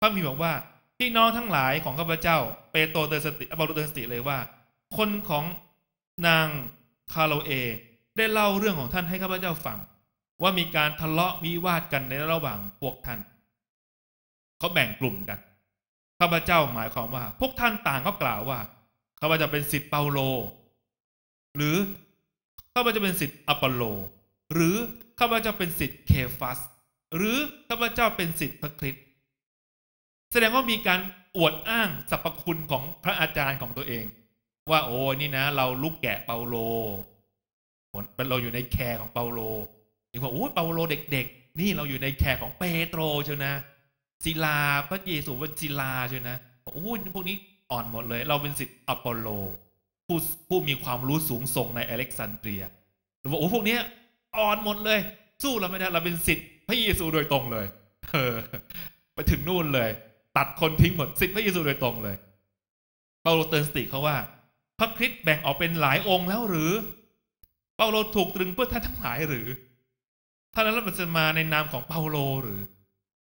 พระมีบอกว่าพี่น้องทั้งหลายของข้าพเจ้าเปโตรเตือนสติอปาโลเตือนสติเลยว่าคนของนางคาโลเอ ได้เล่าเรื่องของท่านให้ข้าพเจ้าฟัง ว่ามีการทะเลาะวิวาทกันในระหว่างพวกท่าน เขาแบ่งกลุ่มกันข้าพเจ้าหมายความว่า พวกท่านต่างก็กล่าวว่าข้าพเจ้าเป็นสิทธิ์เปาโล หรือข้าพเจ้าเป็นสิทธิ์อปโลหรือข้าพเจ้าเป็นสิทธิ์เคฟัส หรือข้าพเจ้าเป็นสิทธิ์พระคริสต์แสดงว่ามีการอวดอ้างสรรพคุณของพระอาจารย์ของตัวเอง ว่าโอ้นี่นะ เราลูกแกะเปาโลเราอยู่ในแคร์ของเปาโลอีกว่าโอ้เปาโลเด็กๆ นี่เราอยู่ในแคร์ของเปโตรเชียวนะ ศิลาพระเยซูเป็นศิลาเชียวนะโอ้พวกนี้อ่อนหมดเลย เราเป็นสิทธิ์อปโลผู้ผู้มีความรู้สูงส่งในอเล็กซานเดรีย หรือว่าโอ้พวกนี้อ่อน หมด เลย สู้เราไม่ได้ เราเป็นสิทธิ์พระเยซูโดยตรงเลยเออไปถึงนู่นเลย ตัดคนทิ้งหมดสิทธิ์พระเยซูโดยตรงเลยเปาโลเตือนสติเขาว่าพระคริสต์แบ่งออกเป็นหลายองค์แล้วหรือเปาโลถูกตรึงเพื่อท่านทั้งหลายหรือท่านนั้นมันจะมาในนามของเปาโลหรือ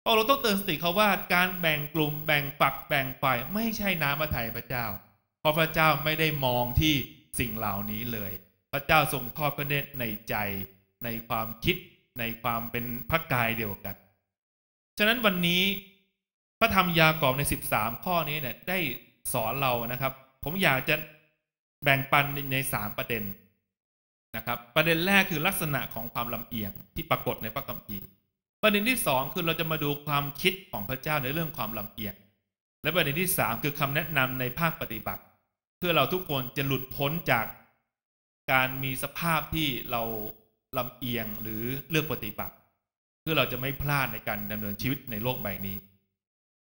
เปาโลต้องเตือนสติเขาว่าการแบ่งกลุ่ม แบ่งฝักแบ่งฝ่ายไม่ใช่น้ำพระทัยพระเจ้าราะพระเจ้าไม่ได้มองที่สิ่งเหล่านี้เลย พระเจ้าทรงทอดพระเนตรในใจในความคิดในความเป็นพระกายเดียวกัน ฉะนั้นวันนี้พระธรรมยากอบใน 13 ข้อนี้เนี่ยได้สอนเรานะครับ ผมอยากจะแบ่งปันใน 3 ประเด็นนะครับ ประเด็นแรกคือลักษณะของความลำเอียงที่ปรากฏในพระคัมภีร์ประเด็นที่2คือเราจะมาดูความคิดของพระเจ้าในเรื่องความลำเอียง และประเด็นที่3คือคำแนะนำในภาคปฏิบัติเพื่อเราทุกคนจะหลุด พ้น จากการมีสภาพที่เราลำเอียงหรือเลือกปฏิบัติเพื่อเราจะไม่พลาดในการดำเนินชีวิตในโลกใบนี้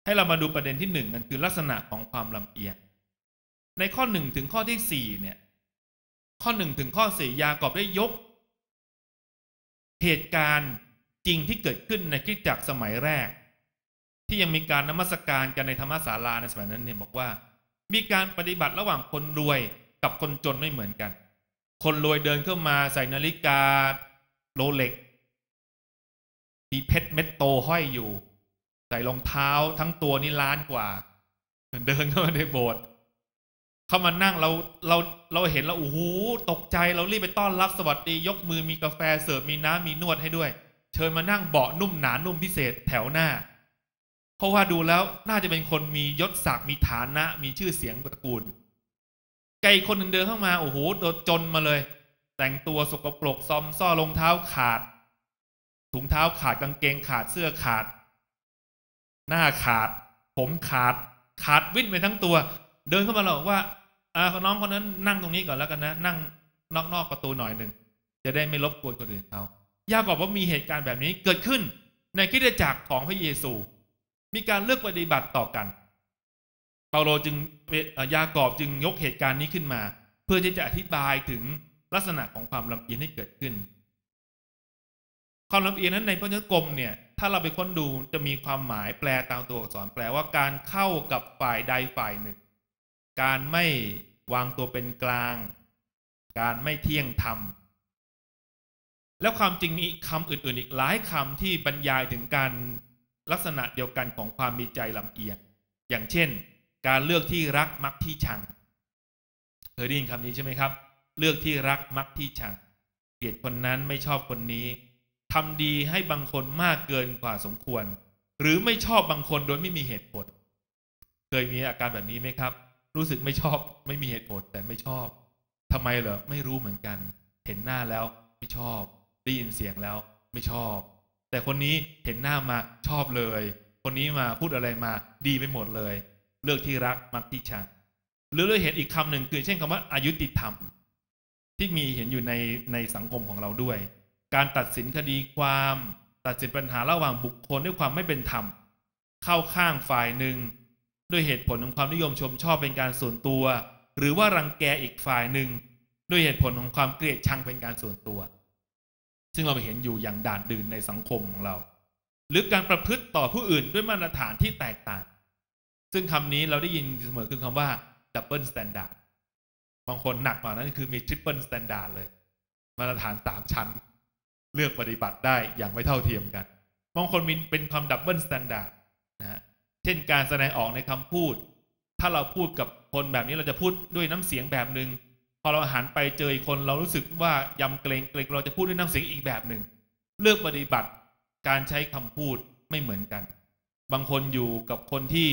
ให้เรามาดูประเด็นที่หนึ่งกันคือลักษณะของความลำเอียง ในข้อหนึ่งถึงข้อที่สี่เนี่ย ข้อหนึ่งถึงข้อสี่ยากอบได้ยก เหตุการณ์จริงที่เกิดขึ้นในคริสตจักรสมัยแรก ที่ยังมีการนมัสการกันในธรรมศาลาในสมัยนั้นเนี่ยบอกว่ามีการปฏิบัติระหว่างคนรวยกับคนจนไม่เหมือนกัน คนรวยเดินเข้ามาใส่นาฬิกาโรเล็กมีเพชรเม็ดโตห้อยอยู่ ใส่รองเท้าทั้งตัวนี่ล้านกว่า เดินเข้ามาในโบสถ์เขามานั่งเราเราเราเห็นเราโอ้โหตกใจเรารีบไปต้อนรับสวัสดี ยกมือมีกาแฟเสิร์ฟมีน้ำมีนวดให้ด้วยเชิญมานั่งเบาะนุ่มหนา นุ่มพิเศษแถวหน้าเพราะว่าดูแล้วน่าจะเป็นคนมียศศักดิ์มีฐานะ มีชื่อเสียงตระกูล ไก่คนหนึ่งเดินเข้ามา โอ้โหโดนจนมาเลย แต่งตัวสกปรกซอมซ่อรองเท้าขาด ถุงเท้าขาดกางเกงขาดเสื้อขาด หน้าขาด ผมขาด ขาดวิ่นไปทั้งตัว เดินเข้ามาเราบอกว่า อ่าน้อง คนนั้นนั่งตรงนี้ก่อนแล้วกันนะ นั่งนอกๆประตูหน่อยหนึ่งจะได้ไม่รบกวนคนอื่นเขา ยากบอกว่ามีเหตุการณ์แบบนี้เกิดขึ้น ในคิดจักรของพระเยซูมีการเลือกปฏิบัติต่อกัน เปาโลจึง ยากอบจึงยกเหตุการณ์นี้ขึ้นมา เพื่อที่จะ อธิบายถึงลักษณะของความลำเอียงที่เกิดขึ้น ความลำเอียงนั้นในพจนานุกรมเนี่ย ถ้าเราไปค้นดูจะมีความหมายแปลตามตัวอักษรแปลว่าการเข้ากับ ฝ่ายใดฝ่ายหนึ่ง การไม่วางตัวเป็นกลาง การไม่เที่ยงธรรม แล้วความจริงมีคำอื่นๆอีกหลายคำที่บรรยายถึงการลักษณะเดียวกันของความมีใจลำเอียง อย่างเช่น การเลือกที่รักมักที่ชัง เคยได้ยินคำนี้ใช่ไหมครับ เลือกที่รักมักที่ชัง เกลียดคนนั้นไม่ชอบคนนี้ ทำดีให้บางคนมากเกินกว่าสมควร หรือไม่ชอบบางคนโดยไม่มีเหตุผล เคยมีอาการแบบนี้ไหมครับ รู้สึกไม่ชอบ ไม่มีเหตุผลแต่ไม่ชอบทำไมเหรอไม่รู้เหมือนกัน เห็นหน้าแล้วไม่ชอบได้ยินเสียงแล้วไม่ชอบแต่คนนี้เห็นหน้ามาชอบเลย คนนี้มาพูดอะไรมาดีไปหมดเลย เลือกที่รักมักที่ชังหรือเราเห็นอีกคำหนึ่งคือเช่นคำว่าอายุติธรรม ที่มีเห็นอยู่ในในสังคมของเราด้วย การตัดสินคดีความ ตัดสินปัญหาระหว่างบุคคลด้วยความไม่เป็นธรรมเข้าข้างฝ่ายหนึ่งด้วยเหตุผลของความนิยมชมชอบเป็นการส่วนตัว หรือว่ารังแกอีกฝ่ายหนึ่งด้วยเหตุผลของความเกลียดชังเป็นการส่วนตัวซึ่ง เราเห็นอยู่อย่างด่านดื่นในสังคม ของ เรา หรือการประพฤติต่อผู้อื่นด้วยมาตรฐานที่แตกต่าง ซึ่งคำนี้เราได้ยินเสมอคือคำว่าดับเบิลสแตนดาร์ดบางคนหนักกว่านั้นคือมีทริปเปิลสแตนดาร์ดเลย มาตรฐานสามชั้น เลือกปฏิบัติได้อย่าง ไม่ เท่าเทียมกัน บาง คน มี เป็นความดับเบิลสแตนดาร์ดนะฮะเช่นการแสดงออกในคำพูด ถ้าเราพูดกับคนแบบนี้เราจะพูดด้วยน้ำเสียงแบบหนึง่งพอเราหันไปเจออีกคนเรารู้สึกว่ายำเกรงเกรงเราจะพูดด้วยน้ำเสียงอีกแบบหนึ่งเลือกปฏิบัติ การใช้คำพูดไม่เหมือนกัน บางคนอยู่กับคนที่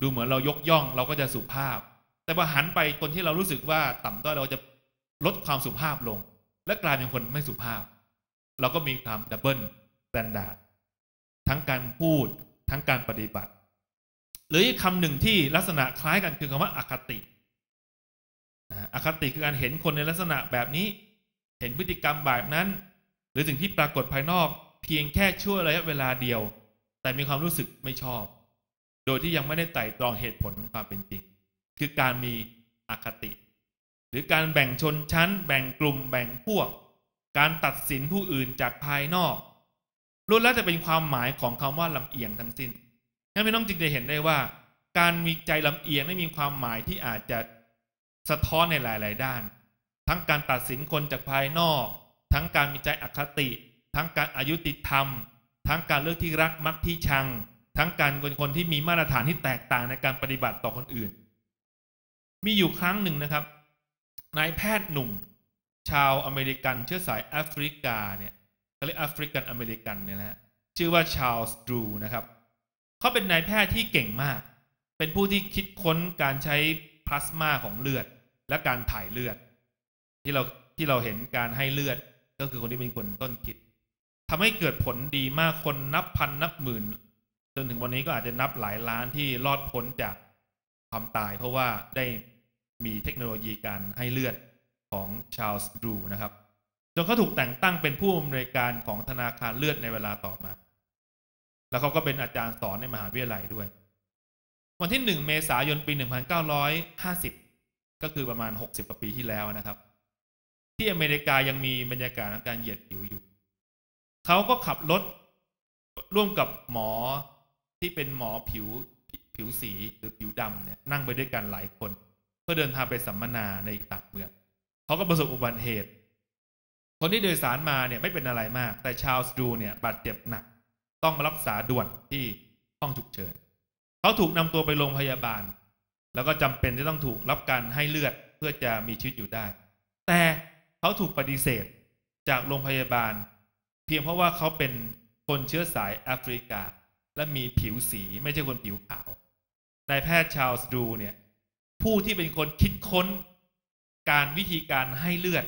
ดูเหมือนเรายกย่องเราก็จะสุภาพ แต่พอหันไปคนที่เรารู้สึกว่าต่ำต้อยเราจะลดความสุภาพลง และกลายเป็นคนไม่สุภาพ เราก็มีความดับเบิลสแตนดาร์ดทั้งการพูดทั้งการปฏิบัติ หรือคำหนึ่งที่ลักษณะคล้ายกันคือคำว่าอาคติเอคติคือการเห็นคนในลักษณะแบบนี้ เห็นพฤติกรรมแบบนั้น หรือ สิ่ง ที่ปรากฏภายนอก เพียงแค่ ชั่ว ระยะเวลาเดียว แต่มีความรู้สึกไม่ชอบ โดยที่ยังไม่ได้ไต่ตรอง เหตุผลของความ เป็น จริง คือการมีอคติ หรือการแบ่งชนชั้น แบ่งกลุ่มแบ่งพวก การตัดสินผู้อื่นจากภายนอกรุวนแล้วจะเป็นความหมายของคำว่าลำเอียงทั้งสิ้นนั่นไม่ต้องจริงจะเห็นได้ว่า การมีใจลำเอียงไม้มีความหมายที่อาจจะสะท้อนในหลาย ๆ ด้าน ทั้งการตัดสินคนจากภายนอก ทั้งการมีใจอคติ ทั้งการอายุติธรรม ทั้งการเลือกที่รักมักที่ชัง ทั้งการคนคน ที่มีมาตรฐานที่แตกต่างในการปฏิบัติต่อคนอื่น มีอยู่ครั้งหนึ่งนะครับ นายแพทย์หนุ่ม ชาวอเมริกันเชื้อสายแอฟริกาเนี่ยเรียกแอฟริกันอเมริกันเนี่ยนะชื่อว่าชาลส์ดูนะครับเขาเป็นนายแพทย์ที่เก่งมาก เป็นผู้ที่คิดค้นการใช้พลาสมาของเลือดและการถ่ายเลือดที่เราที่เราเห็นการให้เลือด ก็คือคนที่เป็นคน ต้นคิดทำให้เกิดผลดีมากคนนับพันนับหมื่น จน ถึง วันนี้ก็อาจจะนับหลายล้านที่รอด พ้น จาก ความตาย เพราะว่าได้มีเทคโนโลยีการให้เลือดของชาลส์ดรูนะครับ จน เขาถูกแต่งตั้งเป็นผู้อำนวยการของธนาคารเลือดในเวลาต่อมา แล้วเขาก็เป็นอาจารย์สอนในมหาวิทยาลัยด้วย วันที่1เมษายนปี1950ก็คือประมาณ 60กว่าปีที่แล้วนะครับ ที่อเมริกายังมีบรรยากาศของการเหยียดผิวอยู่ เขาก็ขับรถร่วมกับหมอที่เป็นหมอผิวผิวสีหรือผิวดำเนี่ยนั่งไปด้วยกันหลายคน เพื่อเดินทางไปสัมมนาในอต่างเมืองเขาก็ประสบอุบัติเหตุ คนที่โดยสารมาเนี่ยไม่เป็นอะไรมาก แต่ชาวสดูเนี่ย บาดเจ็บหนัก ต้องมารักษาด่วนที่ห้องฉุกเฉินเขาถูกนำตัวไปโรงพยาบาลแล้วก็จำเป็นที่ต้องถูกรับการให้เลือดเพื่อจะมีชีวิตอยู่ได้ แต่เขาถูกปฏิเสธจากโรงพยาบาล เพียงเพราะว่าเขาเป็นคนเชื้อสายแอฟริกาและมีผิวสีไม่ใช่คนผิวขาว นายแพทย์ชาลส์ดูเนี่ยผู้ที่เป็นคนคิดค้นการวิธีการให้เลือด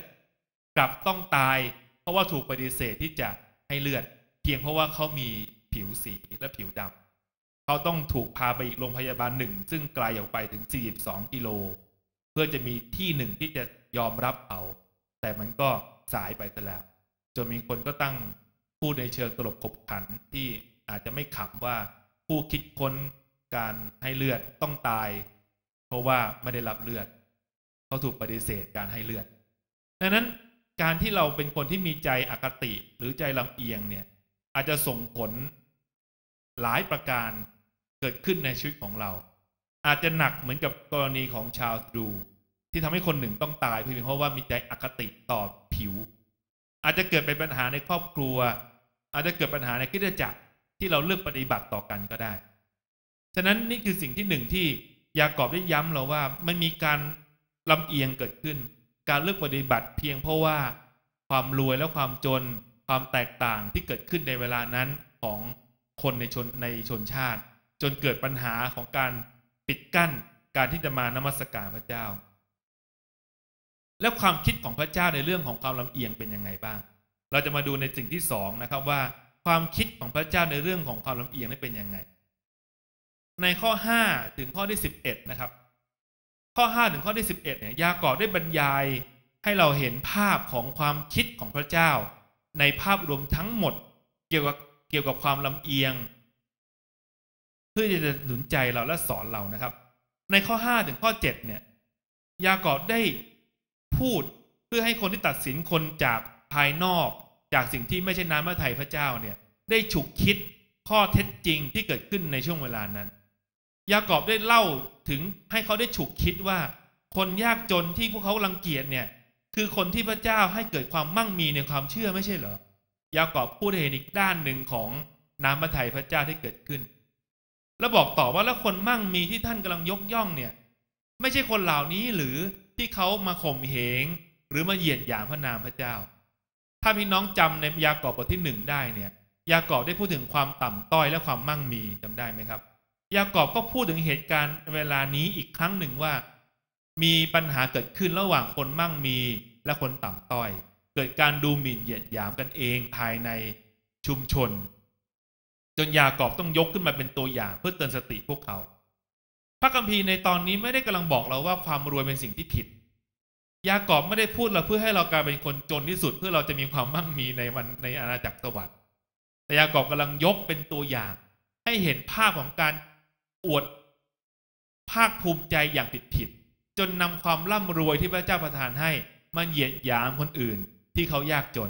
กลับต้องตาย เพราะว่าถูกปฏิเสธที่จะให้เลือด เพียงเพราะว่าเขามีผิวสีและผิวดำเขาต้องถูกพาไปอีกโรงพยาบาลหนึ่งซึ่งไกลออกไปถึง 42 กิโล เพื่อจะมีที่หนึ่งที่จะยอมรับเขา แต่มันก็สายไปซะแล้ว จนมีคนก็ตั้งพูดในเชิงตลกขบขันที่อาจจะไม่ขำว่าผู้คิดค้นการให้เลือดต้องตาย เพราะว่าไม่ได้รับเลือด เขาถูกปฏิเสธการให้เลือด ดังนั้นการที่เราเป็นคนที่มีใจอคติหรือใจลำเอียงเนี่ยอาจจะส่งผลหลายประการเกิดขึ้นในชีวิตของเรา อาจจะหนักเหมือนกับกรณีของชาวดูที่ทำให้คนหนึ่งต้องตายเพียงเพราะว่ามีใจอคติต่อผิว อาจจะเกิดเป็นปัญหาในครอบครัว อาจจะเกิดปัญหาในกิจจักร ที่เราเลือกปฏิบัติต่อกันก็ได้ ฉะนั้นนี่คือสิ่งที่หนึ่งที่ยากอบได้ย้ำเราว่ามันมีการลำเอียงเกิดขึ้น การเลือกปฏิบัติเพียงเพราะว่าความรวยและความจน ความแตกต่างที่เกิดขึ้นในเวลานั้นของคนในชนในชนชาติจนเกิดปัญหาของการปิดกั้นการที่จะมานมัสการพระเจ้า แล้วความคิดของพระเจ้าในเรื่องของความลำเอียงเป็นยังไงบ้าง เราจะมาดูในสิ่งที่สองนะครับว่า ความคิดของพระเจ้าในเรื่องของความลำเอียงนั้นเป็นยังไง ในข้อ 5 ถึงข้อที่ 11 นะครับ ข้อ 5 ถึงข้อที่ 11เนี่ยยากอบได้บรรยายให้เราเห็นภาพของความคิดของพระเจ้า ในภาพรวมทั้งหมดเกี่ยวกับเกี่ยวกับความลำเอียงพื่อจะหนุนใจ เรา และสอนเรา นะครับ ในข้อ 5ถึงข้อ 7 เนี่ยยากอบได้พูดเพื่อให้คนที่ตัดสินคนจากภายนอกจากสิ่งที่ไม่ใช่น้ำพระทัยพระเจ้าเนี่ยได้ฉุกคิดข้อเท็จจริงที่เกิดขึ้นในช่วงเวลานั้น ยากอบได้เล่าถึงให้เขาได้ฉุกคิดว่า คนยากจนที่พวกเขารังเกียจเนี่ยคือคนที่พระเจ้าให้เกิดความมั่งมีในความเชื่อไม่ใช่เหรอยากอบพูดเห็นอีก ด้านหนึ่งของน้ำพระทัยพระเจ้าที่เกิดขึ้นแล้วบอกต่อว่าแล้วคนมั่งมีที่ท่านกำลังยกย่องเนี่ย ไม่ใช่คนเหล่านี้หรือที่เขามาข่มเหงหรือมาเหยียดหยามพระนามพระเจ้า ถ้าพี่น้องจำในยากอบบทที่หนึ่งได้เนี่ย ยากอบได้พูดถึงความต่ำต้อยและความมั่งมีจำได้ไหมครับ ยากอบก็พูดถึงเหตุการณ์เวลานี้อีกครั้งหนึ่งว่า มีปัญหาเกิดขึ้นระหว่างคนมั่งมีและคนต่ำต้อย เกิดการดูหมิ่นเหยียดหยามกันเองภายในชุมชนจนยากอบต้องยกขึ้นมาเป็นตัวอย่างเพื่อเตือนสติพวกเขา พระคัมภีร์ในตอนนี้ไม่ได้กำลังบอกเราว่าความรวยเป็นสิ่งที่ผิด ยากอบไม่ได้พูดเราเพื่อให้เรากลายเป็นคนจนที่สุด เพื่อเราจะมีความมั่งมีในวันในอาณาจักรสวรรค์แต่ยากอบกำลังยกเป็นตัวอย่างให้เห็นภาพของการอวด ภาคภูมิใจอย่างผิดผิดจนนำความร่ำรวยที่พระเจ้าประทานให้มาเหยียดหยามคนอื่นที่เขายากจน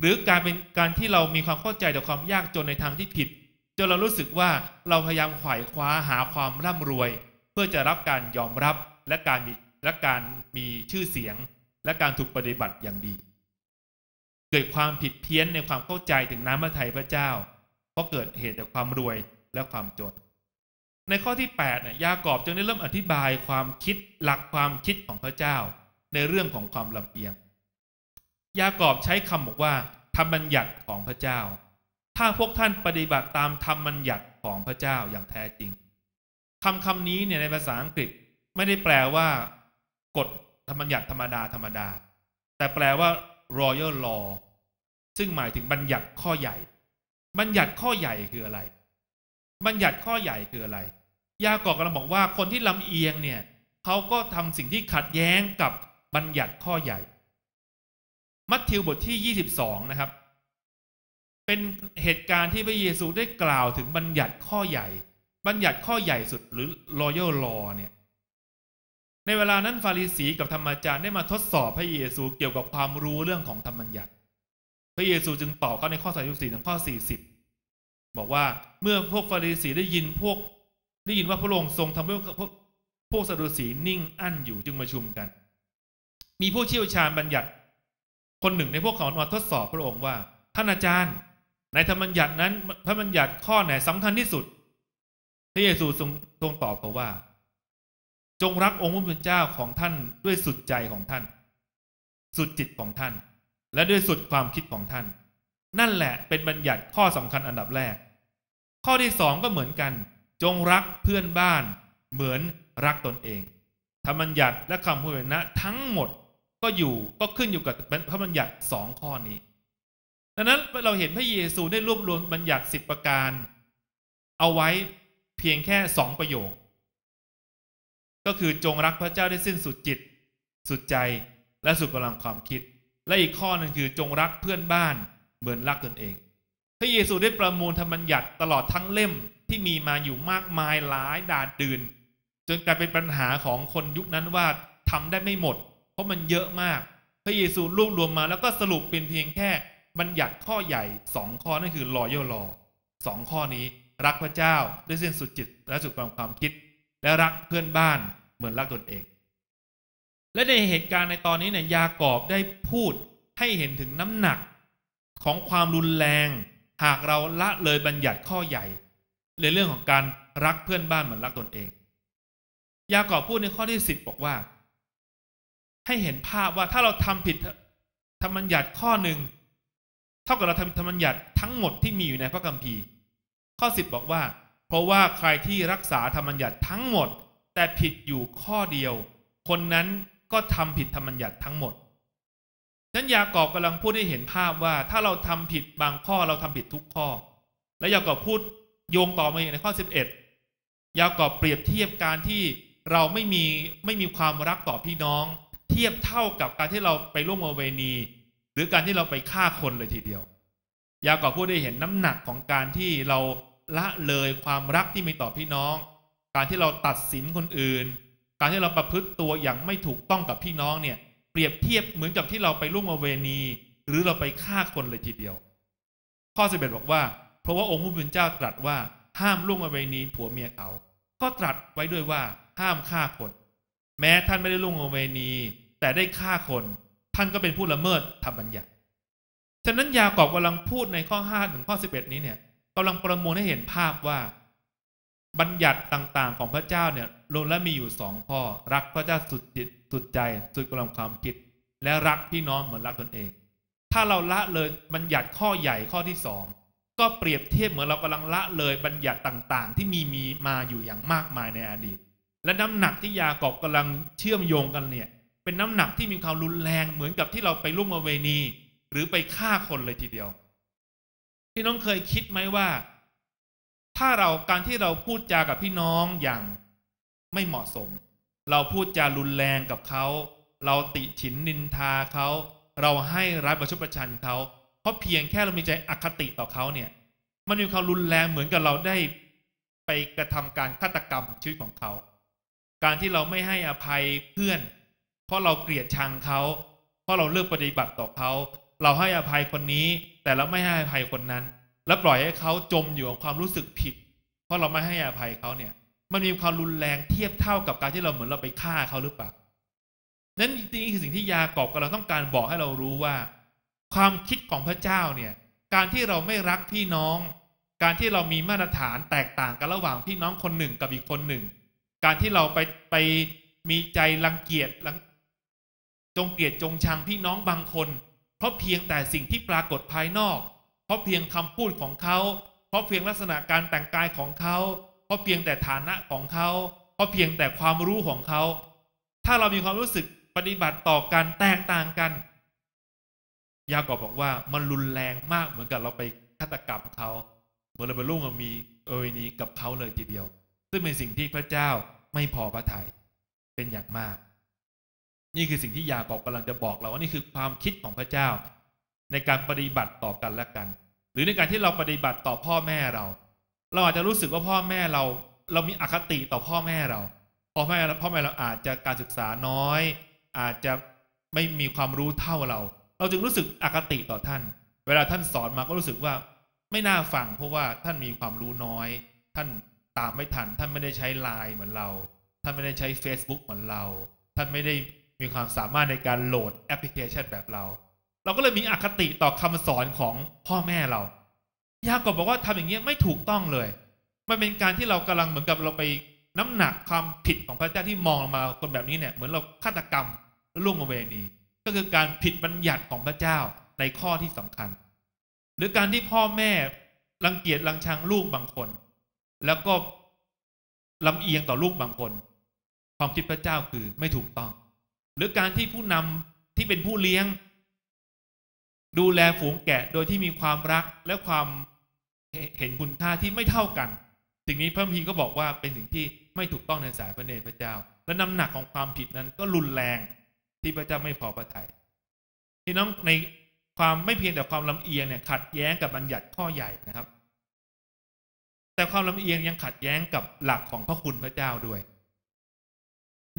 หรือการเป็นการที่เรามีความเข้าใจต่อความยากจนในทางที่ผิด จนเรารู้สึกว่าเราพยายามขวายคว้าหาความร่ำรวย เพื่อจะรับการยอมรับและการมีและการมีชื่อเสียง และการถูกปฏิบัติอย่างดีเกิดความผิดเพี้ยนในความเข้าใจถึงน้ำพระทัยพระเจ้าเพราะเกิดเหตุจากความรวยและความจนในข้อที่8เนี่ยยากอบจึงได้เริ่มอธิบายความคิดหลักความคิดของพระเจ้าในเรื่องของความลำเอียงยากอบใช้คำบอกว่า ธรรมบัญญัติของพระเจ้า ถ้าพวกท่านปฏิบัติตาม ธรรมบัญญัติของพระเจ้าอย่างแท้จริงคำคำนี้ เนี่ย ในภาษาอังกฤษ ไม่ได้แปลว่า กฎธรรมบัญญัติธรรมดาธรรมดา แต่แปลว่า royal law ซึ่งหมายถึงบัญญัติข้อใหญ่ บัญญัติข้อใหญ่คืออะไร บัญญัติข้อใหญ่คืออะไร ยากอบกำลังบอกว่าคนที่ลำเอียงเนี่ยเขาก็ทำสิ่งที่ขัดแย้งกับบัญญัติข้อใหญ่มัทธิวบทที่ 22 นะครับ เป็นเหตุการณ์ที่พระเยซูได้กล่าวถึงบัญญัติข้อใหญ่ บัญญัติข้อใหญ่สุดหรือ royal law เนี่ย ในเวลานั้น ฟาริสีกับธรรมจารย์ได้มาทดสอบพระเยซูเกี่ยวกับความรู้เรื่องของธรรมบัญญัติ พระเยซูจึงตอบเขาในข้อ34ถึงข้อ 40 บอกว่าเมื่อพวกฟาริสีได้ยินพวกได้ยินว่าพระองค์ทรงทำให้พวกพวกสดุสีนิ่งอั้นอยู่จึงมาชุมกัน มีผู้เชี่ยวชาญบัญญัติคน หนึ่งในพวกเขามาทดสอบพระองค์ว่า ท่านอาจารย์ ในธรรมบัญญัตินั้น พระบัญญัติข้อ ไหนสำคัญที่สุดพระเยซูทรงทรงตอบเขาว่า จงรักองค์พระผู้เป็นเจ้าของท่านด้วยสุดใจของท่าน สุดจิตของท่าน และด้วยสุดความคิดของท่าน นั่นแหละเป็นบัญญัติข้อสำคัญอันดับแรก ข้อที่สองก็เหมือนกัน จงรักเพื่อนบ้าน เหมือนรักตนเองธรรมบัญญัติและคำพูดนะทั้งหมดก็อยู่ก็ขึ้นอยู่กับพระบัญญัติสองข้อนี้ดังนั้นเราเห็นพระเยซูได้รวบรวมบัญญัติสิบประการเอาไว้เพียงแค่สองประโยค ก็คือจงรักพระเจ้าได้สิ้นสุดจิต สุดใจและสุดกำลังความคิด และอีกข้อหนึ่งคือจงรักเพื่อนบ้านเหมือนรักตนเอง พระเยซูได้ประมวลธรรมบัญญัติตลอดทั้งเล่มที่มีมาอยู่มากมายหลายดาดดื่นจนกลายเป็นปัญหาของคนยุคนั้นว่าทำได้ไม่หมดเพราะมันเยอะมาก พระเยซูรวบรวมมาแล้วก็สรุปเป็นเพียงแค่บัญญัติข้อใหญ่สองข้อนั่นคือรอยัลลอ สองข้อนี้รักพระเจ้าด้วยเส้นสุดจิตและสุดความความคิด และรักเพื่อนบ้านเหมือนรักตนเอง และในเหตุการณ์ในตอนนี้ เนี่ยยากอบได้พูดให้เห็นถึงน้ำหนัก ของความรุนแรง หากเราละเลยบัญญัติข้อใหญ่ ในเรื่องของการรักเพื่อนบ้านเหมือนรักตนเอง ยากอบพูดในข้อที่สิบบอกว่าให้เห็นภาพว่าถ้าเราทำผิดธรรมัญญัติข้อหนึ่งเท่ากับเราทำธรรมัญญัติทั้งหมดที่มีอยู่ในพระคัมภีร์ ข้อสิบบอกว่า เพราะว่าใครที่รักษาธรรมัญญัติทั้งหมด แต่ผิดอยู่ข้อเดียว คนนั้นก็ทำผิดธรรมัญญัติทั้งหมดนั้นยากอบกำลังพูดให้เห็นภาพว่าถ้าเราทำผิดบางข้อเราทำผิดทุกข้อ และยากอบพูดโยงต่อมาอีกในข้อสิบเอ็ดยากอบเปรียบเทียบการที่เราไม่มีไม่มีความรักต่อพี่น้องเทียบเท่ากับการที่เราไปร่วมโมเวณี หรือการที่เราไปฆ่าคนเลยทีเดียวอยากอบผู้ได้เห็นน้ำหนักของการที่เราละเลยความรักที่มีต่อพี่น้อง การที่เราตัดสินคนอื่น การที่เราประพฤติตัวอย่างไม่ถูกต้องกับพี่น้องเนี่ย เปรียบเทียบเหมือนกับที่เราไปร่วมโมเวณี หรือเราไปฆ่าคนเลยทีเดียว ข้อสิบเอ็ดบอกว่าเพราะว่าองค์พระผู้เป็นเจ้าตรัสว่า ห้ามล่วงโมเวณีผัวเมียเขาก็ตรัสไว้ด้วยว่าห้ามฆ่าคนแม้ ท่าน ไม่ ได้ล่วงละเวณีแต่ได้ฆ่าคน ท่านก็เป็นผู้ละเมิดธรรมบัญญัติ ฉะนั้นยากอบกำลังพูดในข้อห้าถึง ข้อสิบเอ็ดนี้เนี่ยกำลังประมวลให้เห็นภาพว่า บัญญัติต่างๆของพระเจ้าเนี่ยรวมแล้วมีอยู่สองข้อ รัก พระเจ้า สุด จิต สุดใจสุดกำลังความคิด และรักพี่น้องเหมือนรักตนเอง ถ้าเราละเลยบัญญัติข้อใหญ่ข้อที่สองก็เปรียบเทียบเหมือนเรากำลังละเลยบัญญัติต่างๆ ที่มีมีมาอยู่อย่างมากมายในอดีตและน้ำหนักที่ยากอบกำลังเชื่อมโยงกันเนี่ย เป็นน้ำหนักที่มีความรุนแรงเหมือนกับที่เราไปร่วมอเวณีหรือไปฆ่าคนเลยทีเดียว พี่น้องเคยคิดไหมว่า ถ้าเราการที่เราพูดจากับพี่น้องอย่างไม่เหมาะสม เราพูดจารุนแรงกับเขาเราติฉินนินทาเขาเราให้ร้ายประชดประชันเขาเพราะเพียงแค่เรามีใจอคติต่อเขาเนี่ย มันมีความรุนแรงเหมือนกับเราได้ ไปกระทำการฆาตกรรมชีวิตของเขาการที่เราไม่ให้อภัยเพื่อน เพราะเราเกลียดชังเขาเพราะเราเลือกปฏิบัติต่อเขา เราให้อภัยคนนี้ แต่เราไม่ให้อภัยคนนั้น แล้วปล่อยให้เขาจมอยู่กับความรู้สึกผิด เพราะเราไม่ให้อภัยเขาเนี่ย มันมีความรุนแรงเทียบเท่ากับการที่เราเหมือนเราไปฆ่าเขาหรือเปล่านั้นจริงๆคือสิ่งที่ยากอบกับเราต้องการบอกให้เรารู้ว่า ความคิดของพระเจ้าเนี่ยการที่เราไม่รักพี่น้อง การที่เรามีมาตรฐานแตกต่างกันระหว่างพี่น้องคนหนึ่งกับอีกคนหนึ่งการที่เราไปไปมีใจรังเกียจจงเกลียด จงชัง พี่น้องบางคน เพราะเพียงแต่สิ่งที่ปรากฏภายนอก เพราะเพียงคำพูดของเขาเพราะเพียงลักษณะการแต่งกายของเขาเพราะเพียงแต่ฐานะของเขาเพราะเพียงแต่ความรู้ของเขาถ้าเรามีความรู้สึกปฏิบัติต่อกันแตกต่างกัน ยากอบบอกว่ามันรุนแรงมากเหมือนกับเราไปฆาตกรรมเขาเหมือนเราไปล่วงมีเอวนี้กับเขาเลยทีเดียว ซึ่งเป็นสิ่งที่พระเจ้าไม่พอพระทยัยเป็นอย่างมาก นี่คือสิ่งที่ยาบอกกำลังจะบอกเราว่านี่คือความคิดของพระเจ้า ในการปฏิบัติต่อกันและกัน หรือในการที่เราปฏิบัติต่อพ่อแม่เรา เราอาจจะรู้สึกว่าพ่อแม่เราเรามีอคติต่อพ่อแม่เราพ่อแม่พ่อแม่เราอาจจะการศึกษาน้อย อาจจะไม่มีความรู้เท่าเรา เราจึงรู้สึกอคติต่อท่าน เวลาท่านสอนมาก็รู้สึกว่าไม่น่าฟังเพราะว่าท่านมีความรู้น้อยท่านตาม ไม่ ทัน ท่านไม่ได้ใช้ไลน์เหมือนเรา ท่าน ไม่ได้ใช้ Facebook เหมือนเรา ท่านไม่ได้มีความสามารถในการโหลดแอปพลิเคชันแบบเรา เราก็เลยมีอคติต่อคำสอนของ พ่อ แม่เรา ยากกบอกว่าทำอย่างนี้ไม่ถูกต้องเลยมันเป็นการที่เรากำลังเหมือนกับเราไปน้ำหนักความผิดของพระเจ้าที่มองมาคนแบบนี้เนี่ยเหมือนเราฆาตกรรมล่วงเวนีก็คือการผิดบัญญัติของพระเจ้าในข้อที่สำคัญ หรือการที่พ่อแม่รังเกียจรังชังลูกบางคนแล้วก็ลำเอียงต่อลูกบางคน ความคิดพระเจ้าคือไม่ถูกต้อง หรือการที่ผู้นำที่เป็นผู้เลี้ยง ดูแลฝูงแกะโดยที่มีความรักและความเห็นคุณค่าที่ไม่เท่ากันสิ่งนี้พระพีก็บอกว่าเป็นสิ่งที่ไม่ถูกต้องในสายพระเนตรพระเจ้าและน้ำหนักของความผิดนั้นก็รุนแรงที่พระเจ้าไม่พอพระทยัยที่น้องในความไม่เพียงแต่ความลำเอียงเนี่ย ขัดแย้งกับบัญญัติข้อใหญ่นะครับแต่ความลำเอียงยังขัดแย้งกับหลักของพระคุณ พระเจ้าด้วย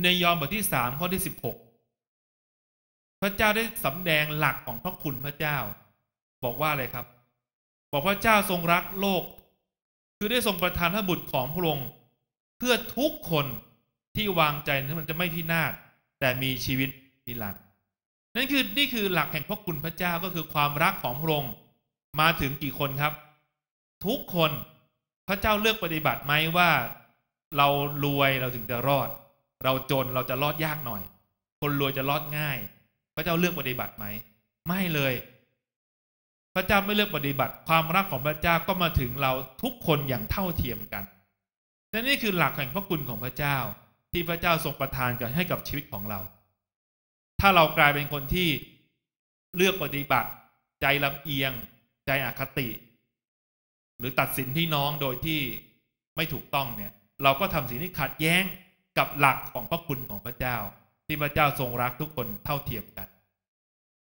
ในยอห์นบทที่สามข้อที่สิบหกพระเจ้าได้สำแดงหลักของ พระคุณ พระเจ้า บอกว่า อะไร ครับ บอกพระเจ้าทรงรักโลก คือได้ทรงประทานพระบุตรของพระองค์เพื่อทุกคนที่วางใจนั้นมันจะไม่พินาศแต่มีชีวิตนิรันดร์นั่นคือนี่คือหลักแห่งพระคุณพระเจ้าก็คือความรักของพระองค์มาถึงกี่คนครับ ทุกคนพระเจ้าเลือกปฏิบัติไหมว่า เรารวยเราถึงจะรอด เราจนเราจะรอดยากหน่อย คนรวยจะรอดง่าย พระเจ้าเลือกปฏิบัติไหม ไม่เลย พระเจ้าไม่เลือกปฏิบัติความรักของพระเจ้าก็มาถึงเราทุกคนอย่างเท่าเทียมกันและนี่คือหลักแห่งพระคุณของพระเจ้าที่พระเจ้าทรงประทานกันให้กับชีวิตของเรา ถ้าเรากลายเป็นคนที่เลือกปฏิบัติ ใจลำเอียง ใจอคติหรือตัดสินพี่น้องโดยที่ไม่ถูกต้องเนี่ย เราก็ทำสิ่งที่ขัดแย้งกับหลักของพระคุณของพระเจ้าที่พระเจ้าทรงรักทุกคนเท่าเทียมกัน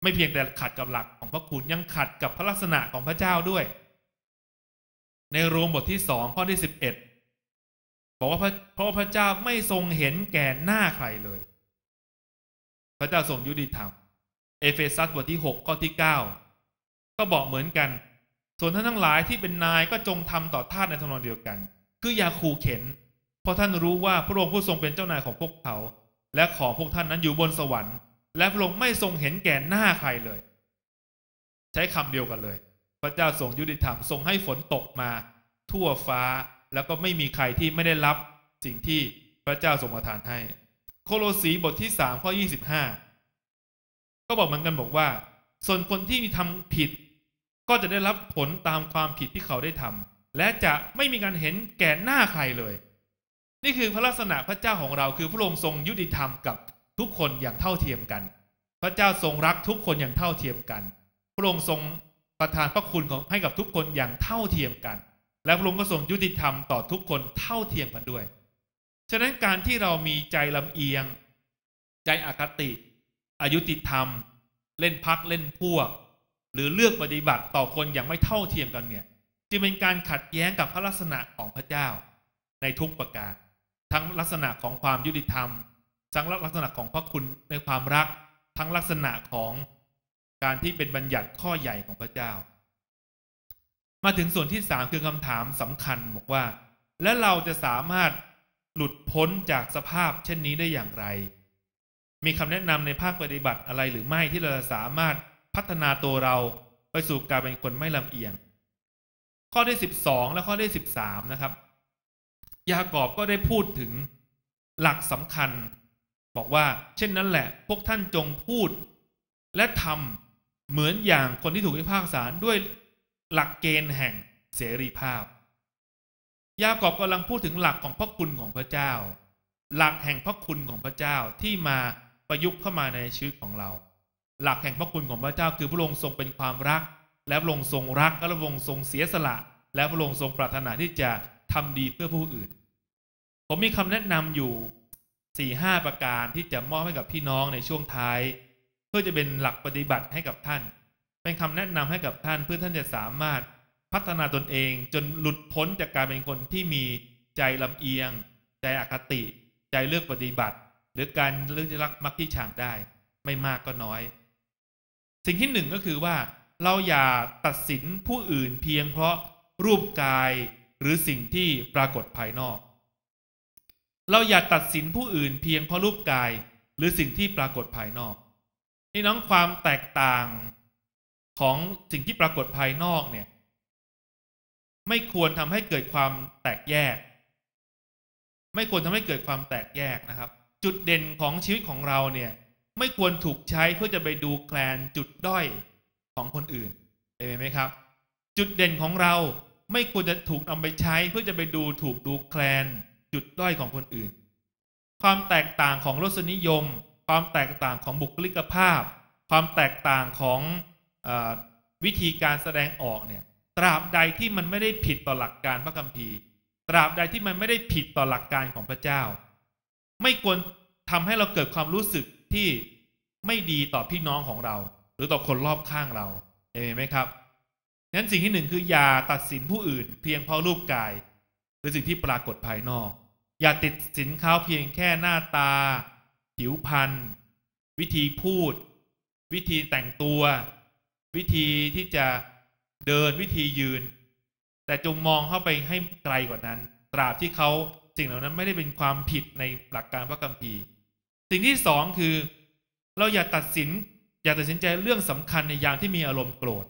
ไม่เพียงแต่ขัดกับหลักของพระคุณยังขัดกับพระลักษณะของพระเจ้าด้วย ในรวมบทที่สองข้อที่สิบเอ็ดบอกว่าเพราะพระเจ้าไม่ทรงเห็นแก่หน้าใครเลย พระเจ้าทรงยุติธรรมเอเฟซัสบทที่หกข้อที่เก้าก็บอกเหมือนกันส่วนท่านทั้งหลายที่เป็นนายก็จงทำต่อทาสในทำนองเดียวกัน คืออย่าขู่เข็น เพราะท่านรู้ว่าพระองค์ผู้ทรงเป็นเจ้านายของพวกเขา และของพวกท่านนั้นอยู่บนสวรรค์ และพระองค์ไม่ทรงเห็นแก่หน้าใครเลย ใช้คำเดียวกันเลย พระเจ้าทรงยุติธรรมทรงให้ฝนตกมา ทั่วฟ้า แล้วก็ไม่มีใครที่ไม่ได้รับสิ่งที่พระเจ้าทรงประทานให้ โคโลสีบทที่สามข้อยี่สิบห้าก็บอกเหมือนกันบอกว่า ส่วนคนที่มีทำผิดก็จะได้รับผลตามความผิดที่เขาได้ทำและจะไม่มีการเห็นแก่หน้าใครเลย นี่คือพระลักษณะพระเจ้าของเราคือพระองค์ทรงยุติธรรมกับทุกคนอย่างเท่าเทียมกัน พระเจ้าทรงรักทุกคนอย่างเท่าเทียมกัน พระองค์ทรงประทานพระคุณของให้กับทุกคนอย่างเท่าเทียมกัน และพระองค์ก็ทรงยุติธรรมต่อทุกคนเท่าเทียมกันด้วย ฉะนั้นการที่เรามีใจลำเอียง ใจอคติอายุติธรรม เล่นพักเล่นพวกหรือ เลือกปฏิบัติต่อคนอย่างไม่เท่าเทียมกันเนี่ยจึงเป็นการขัดแย้งกับ พระลักษณะของพระเจ้า ในทุกประการทั้งลักษณะของความยุติธรรม ทั้งลักษณะของพระคุณในความรัก ทั้งลักษณะของการที่เป็นบัญญัติข้อใหญ่ของพระเจ้า มาถึงส่วนที่สามคือคำถามสำคัญบอกว่า และเราจะสามารถหลุดพ้นจากสภาพเช่นนี้ได้อย่างไร มีคำแนะนำในภาคปฏิบัติอะไรหรือไม่ที่เราจะสามารถพัฒนาตัวเราไปสู่การ เป็น คนไม่ลำเอียง ข้อที่สิบสองและข้อที่สิบสามนะครับ ยากอบก็ได้พูดถึงหลักสำคัญ บอกว่า เช่นนั้นแหละ พวกท่านจงพูด และทำเหมือนอย่างคนที่ถูกพิพากษาด้วยหลักเกณฑ์แห่งเสรีภาพ ยากอบกำลังพูดถึงหลักของ พระคุณของพระเจ้า หลักแห่งพระคุณของพระเจ้าที่มาประยุกต์เข้ามาในชีวิตของเราหลักแห่งพระคุณของพระเจ้าคือพระองค์ทรงเป็นความรัก และพระองค์ทรงรักและพระองค์ทรงเสียสละ และพระองค์ทรงปรารถนาที่จะทำดีเพื่อผู้อื่น ผมมีคำแนะนำอยู่สี่ห้าประการที่จะมอบให้กับพี่น้องในช่วงท้าย เพื่อจะเป็นหลักปฏิบัติให้กับท่าน เป็นคำแนะนำให้กับท่านเพื่อท่านจะสามารถพัฒนาตนเองจนหลุดพ้นจากการเป็นคนที่มีใจลำเอียง ใจอคติ ใจเลือกปฏิบัติ หรือการเลือกจะรักมักที่ฉางได้ไม่มากก็น้อยสิ่งที่หนึ่งก็คือว่าเราอย่าตัดสินผู้อื่นเพียงเพราะรูปกายหรือสิ่งที่ปรากฏภายนอก เราอย่า ตัดสินผู้อื่นเพียงเพราะรูปกาย หรือสิ่งที่ปรากฏภายนอก นี่น้องความแตกต่างของสิ่งที่ปรากฏภายนอกเนี่ย ไม่ควรทำให้เกิดความแตกแยก ไม่ควรทำให้เกิดความแตกแยกนะครับ จุดเด่นของชีวิตของเราเนี่ยไม่ควรถูกใช้เพื่อจะไปดูแคลนจุดด้อยของคนอื่นเห็นไหมครับ จุดเด่นของเราไม่ควรจะถูกนำไปใช้เพื่อจะไปดูถูกดูแคลนจุดด้อยของคนอื่น ความแตกต่างของ รสนิยม ความแตกต่างของบุคลิกภาพ ความแตกต่างของอวิธีการแสดงออกเนี่ย ตราบใดที่มันไม่ได้ผิดต่อหลักการพระคัมภีร์ ตราบใดที่มันไม่ได้ผิดต่อหลักการของพระเจ้า ไม่ควรทำให้เราเกิดความรู้สึกที่ไม่ดีต่อพี่น้องของเรา หรือ ต่อ คนรอบข้างเราเห็นไหมครับนั้นสิ่งที่หนึ่งคืออย่าตัดสินผู้อื่น เพียงเพราะรูปกาย หรือสิ่งที่ปรากฏภายนอก อย่าติดสินเขาเพียงแค่หน้าตาผิวพรรณวิธีพูด วิธีแต่งตัว วิธีที่จะเดินวิธียืน แต่จงมองเข้าไปให้ไกลกว่านั้น ตราบที่เขาสิ่งเหล่านั้นไม่ได้เป็นความผิดในหลักการพระคัมภีร์สิ่งที่สองคือ เราอย่าตัดสิน อย่าตัดสินใจเรื่องสำคัญในยามที่มีอารมณ์โกรธ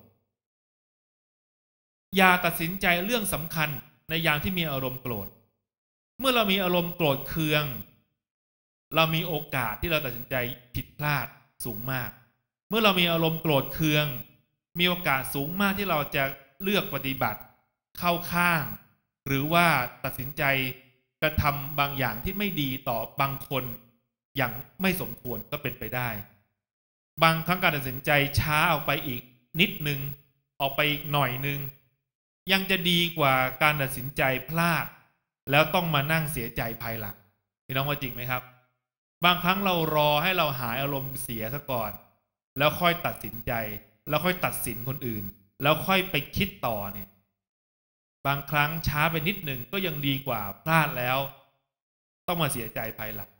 อย่าตัดสินใจเรื่องสำคัญในยามที่มีอารมณ์ โกรธ เมื่อเรามีอารมณ์โกรธ เคือง เรามีโอกาสที่เราตัดสินใจผิดพลาดสูงมาก เมื่อเรามีอารมณ์โกรธ เคือง มีโอกาสสูงมากที่เราจะเลือกปฏิบัติเข้าข้าง หรือว่าตัดสินใจกระทำบางอย่างที่ไม่ดีต่อบางคนอย่างไม่สมควรก็เป็นไปได้ บางครั้งการตัดสินใจช้า ออก ไปอีก นิด นึงออก ไปอีกหน่อย นึง ยังจะดีกว่าการตัดสินใจพลาด แล้วต้องมานั่งเสียใจภายหลังพี่น้องว่าจริงไหมครับ บางครั้งเรารอให้เราหาย อารมณ์เสียซะก่อน แล้วค่อยตัดสินใจ แล้วค่อยตัดสินคนอื่น แล้วค่อยไปคิดต่อเนี่ย บางครั้งช้าไปนิดหนึ่งก็ยังดีกว่าพลาดแล้ว ต้องมาเสียใจภายหลัง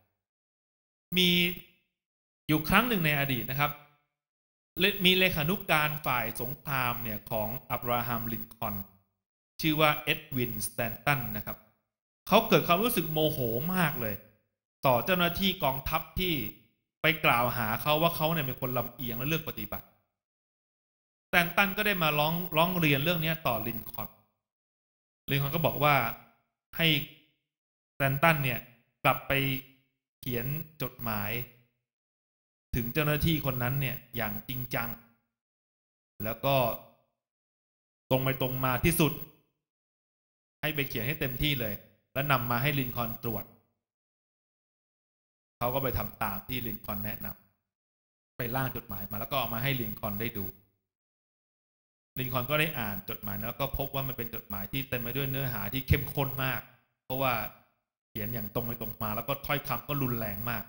มีอยู่ครั้งหนึ่งในอดีตนะครับ มีเลขานุกการ ฝ่ายสงครามเนี่ยของอับราฮัม ลินคอน ชื่อว่าเอ็ดวิน สแตนตัน นะครับ เขาเกิดความรู้สึกโมโหมากเลย ต่อเจ้าหน้าที่กองทัพที่ไปกล่าวหาเขาว่าเขาเนี่ยเป็นคน ลำเอียงและเลือกปฏิบัติสแตนตันก็ได้มาร้องร้องเรียนเรื่องนี้ต่อลินคอนลินคอนก็บอกว่าให้สแตนตันเนี่ยกลับไปขียนจดหมาย ถึงเจ้าหน้าที่คนนั้นเนี่ยอย่างจริงจัง แล้วก็ตรงไปตรงมาที่สุด ให้ไปเขียนให้เต็มที่เลย แล้วนำมาให้ลินคอนตรวจเขาก็ไปทำตามที่ลินคอนแนะนำไปล่างจดหมายมาแล้วก็เอามาให้ลินคอนได้ดู ลินคอนก็ได้อ่านจดหมายแล้วก็พบว่ามันเป็นจดหมายที่เต็มไปด้วยเนื้อหาที่เข้มข้นมาก เพราะว่าขียน อย่างตรงไปตรงมา แล้วก็ถ้อยคำก็รุนแรงมาก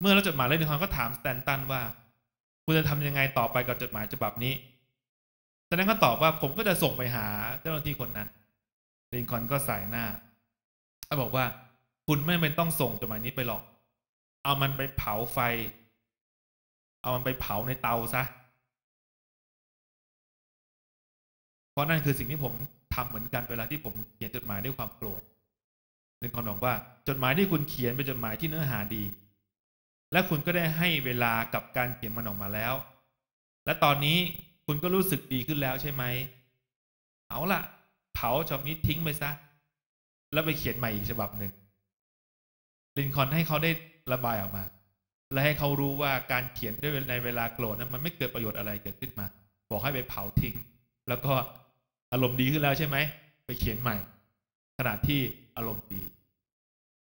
เมื่อเราจดหมายเล่มนอ้ก็ถามสแตนตันว่า คุณจะทำยังไงต่อไปกับจดหมายฉบับนี้สแตนตันก็ตอบว่าผมก็จะส่งไปหาเจ้าหน้าที่คนนั้นลินคอนก็สายหน้าเขาบอกว่า คุณไม่เป็นต้องส่งจดหมายนี้ไปหรอก เอามันไปเผาไฟ เอามันไปเผาในเตาซะเพราะนั่นคือสิ่งที่ผมทำเหมือนกันเวลาที่ผมเขียนจดหมายด้วยความโกรธลินคอนบอกว่าจดหมายที่คุณเขียนเป็นจดหมายที่เนื้อหาดี และคุณก็ได้ให้เวลากับการเขียนมันออกมาแล้ว และตอนนี้คุณก็รู้สึกดีขึ้นแล้วใช่ไหมเอาล่ะ เผาฉบับนี้ทิ้งไปซะแล้วไปเขียนใหม่อีกฉบับหนึ่งลินคอนให้เขาได้ระบายออกมา และให้เขารู้ว่าการเขียนด้วยในเวลาโกรธนั้นมันไม่เกิดประโยชน์อะไรเกิดขึ้นมาบอกให้ไปเผาทิ้ง แล้วก็อารมณ์ดีขึ้นแล้วใช่ไหมไปเขียนใหม่ขณะที่อารมณ์ดี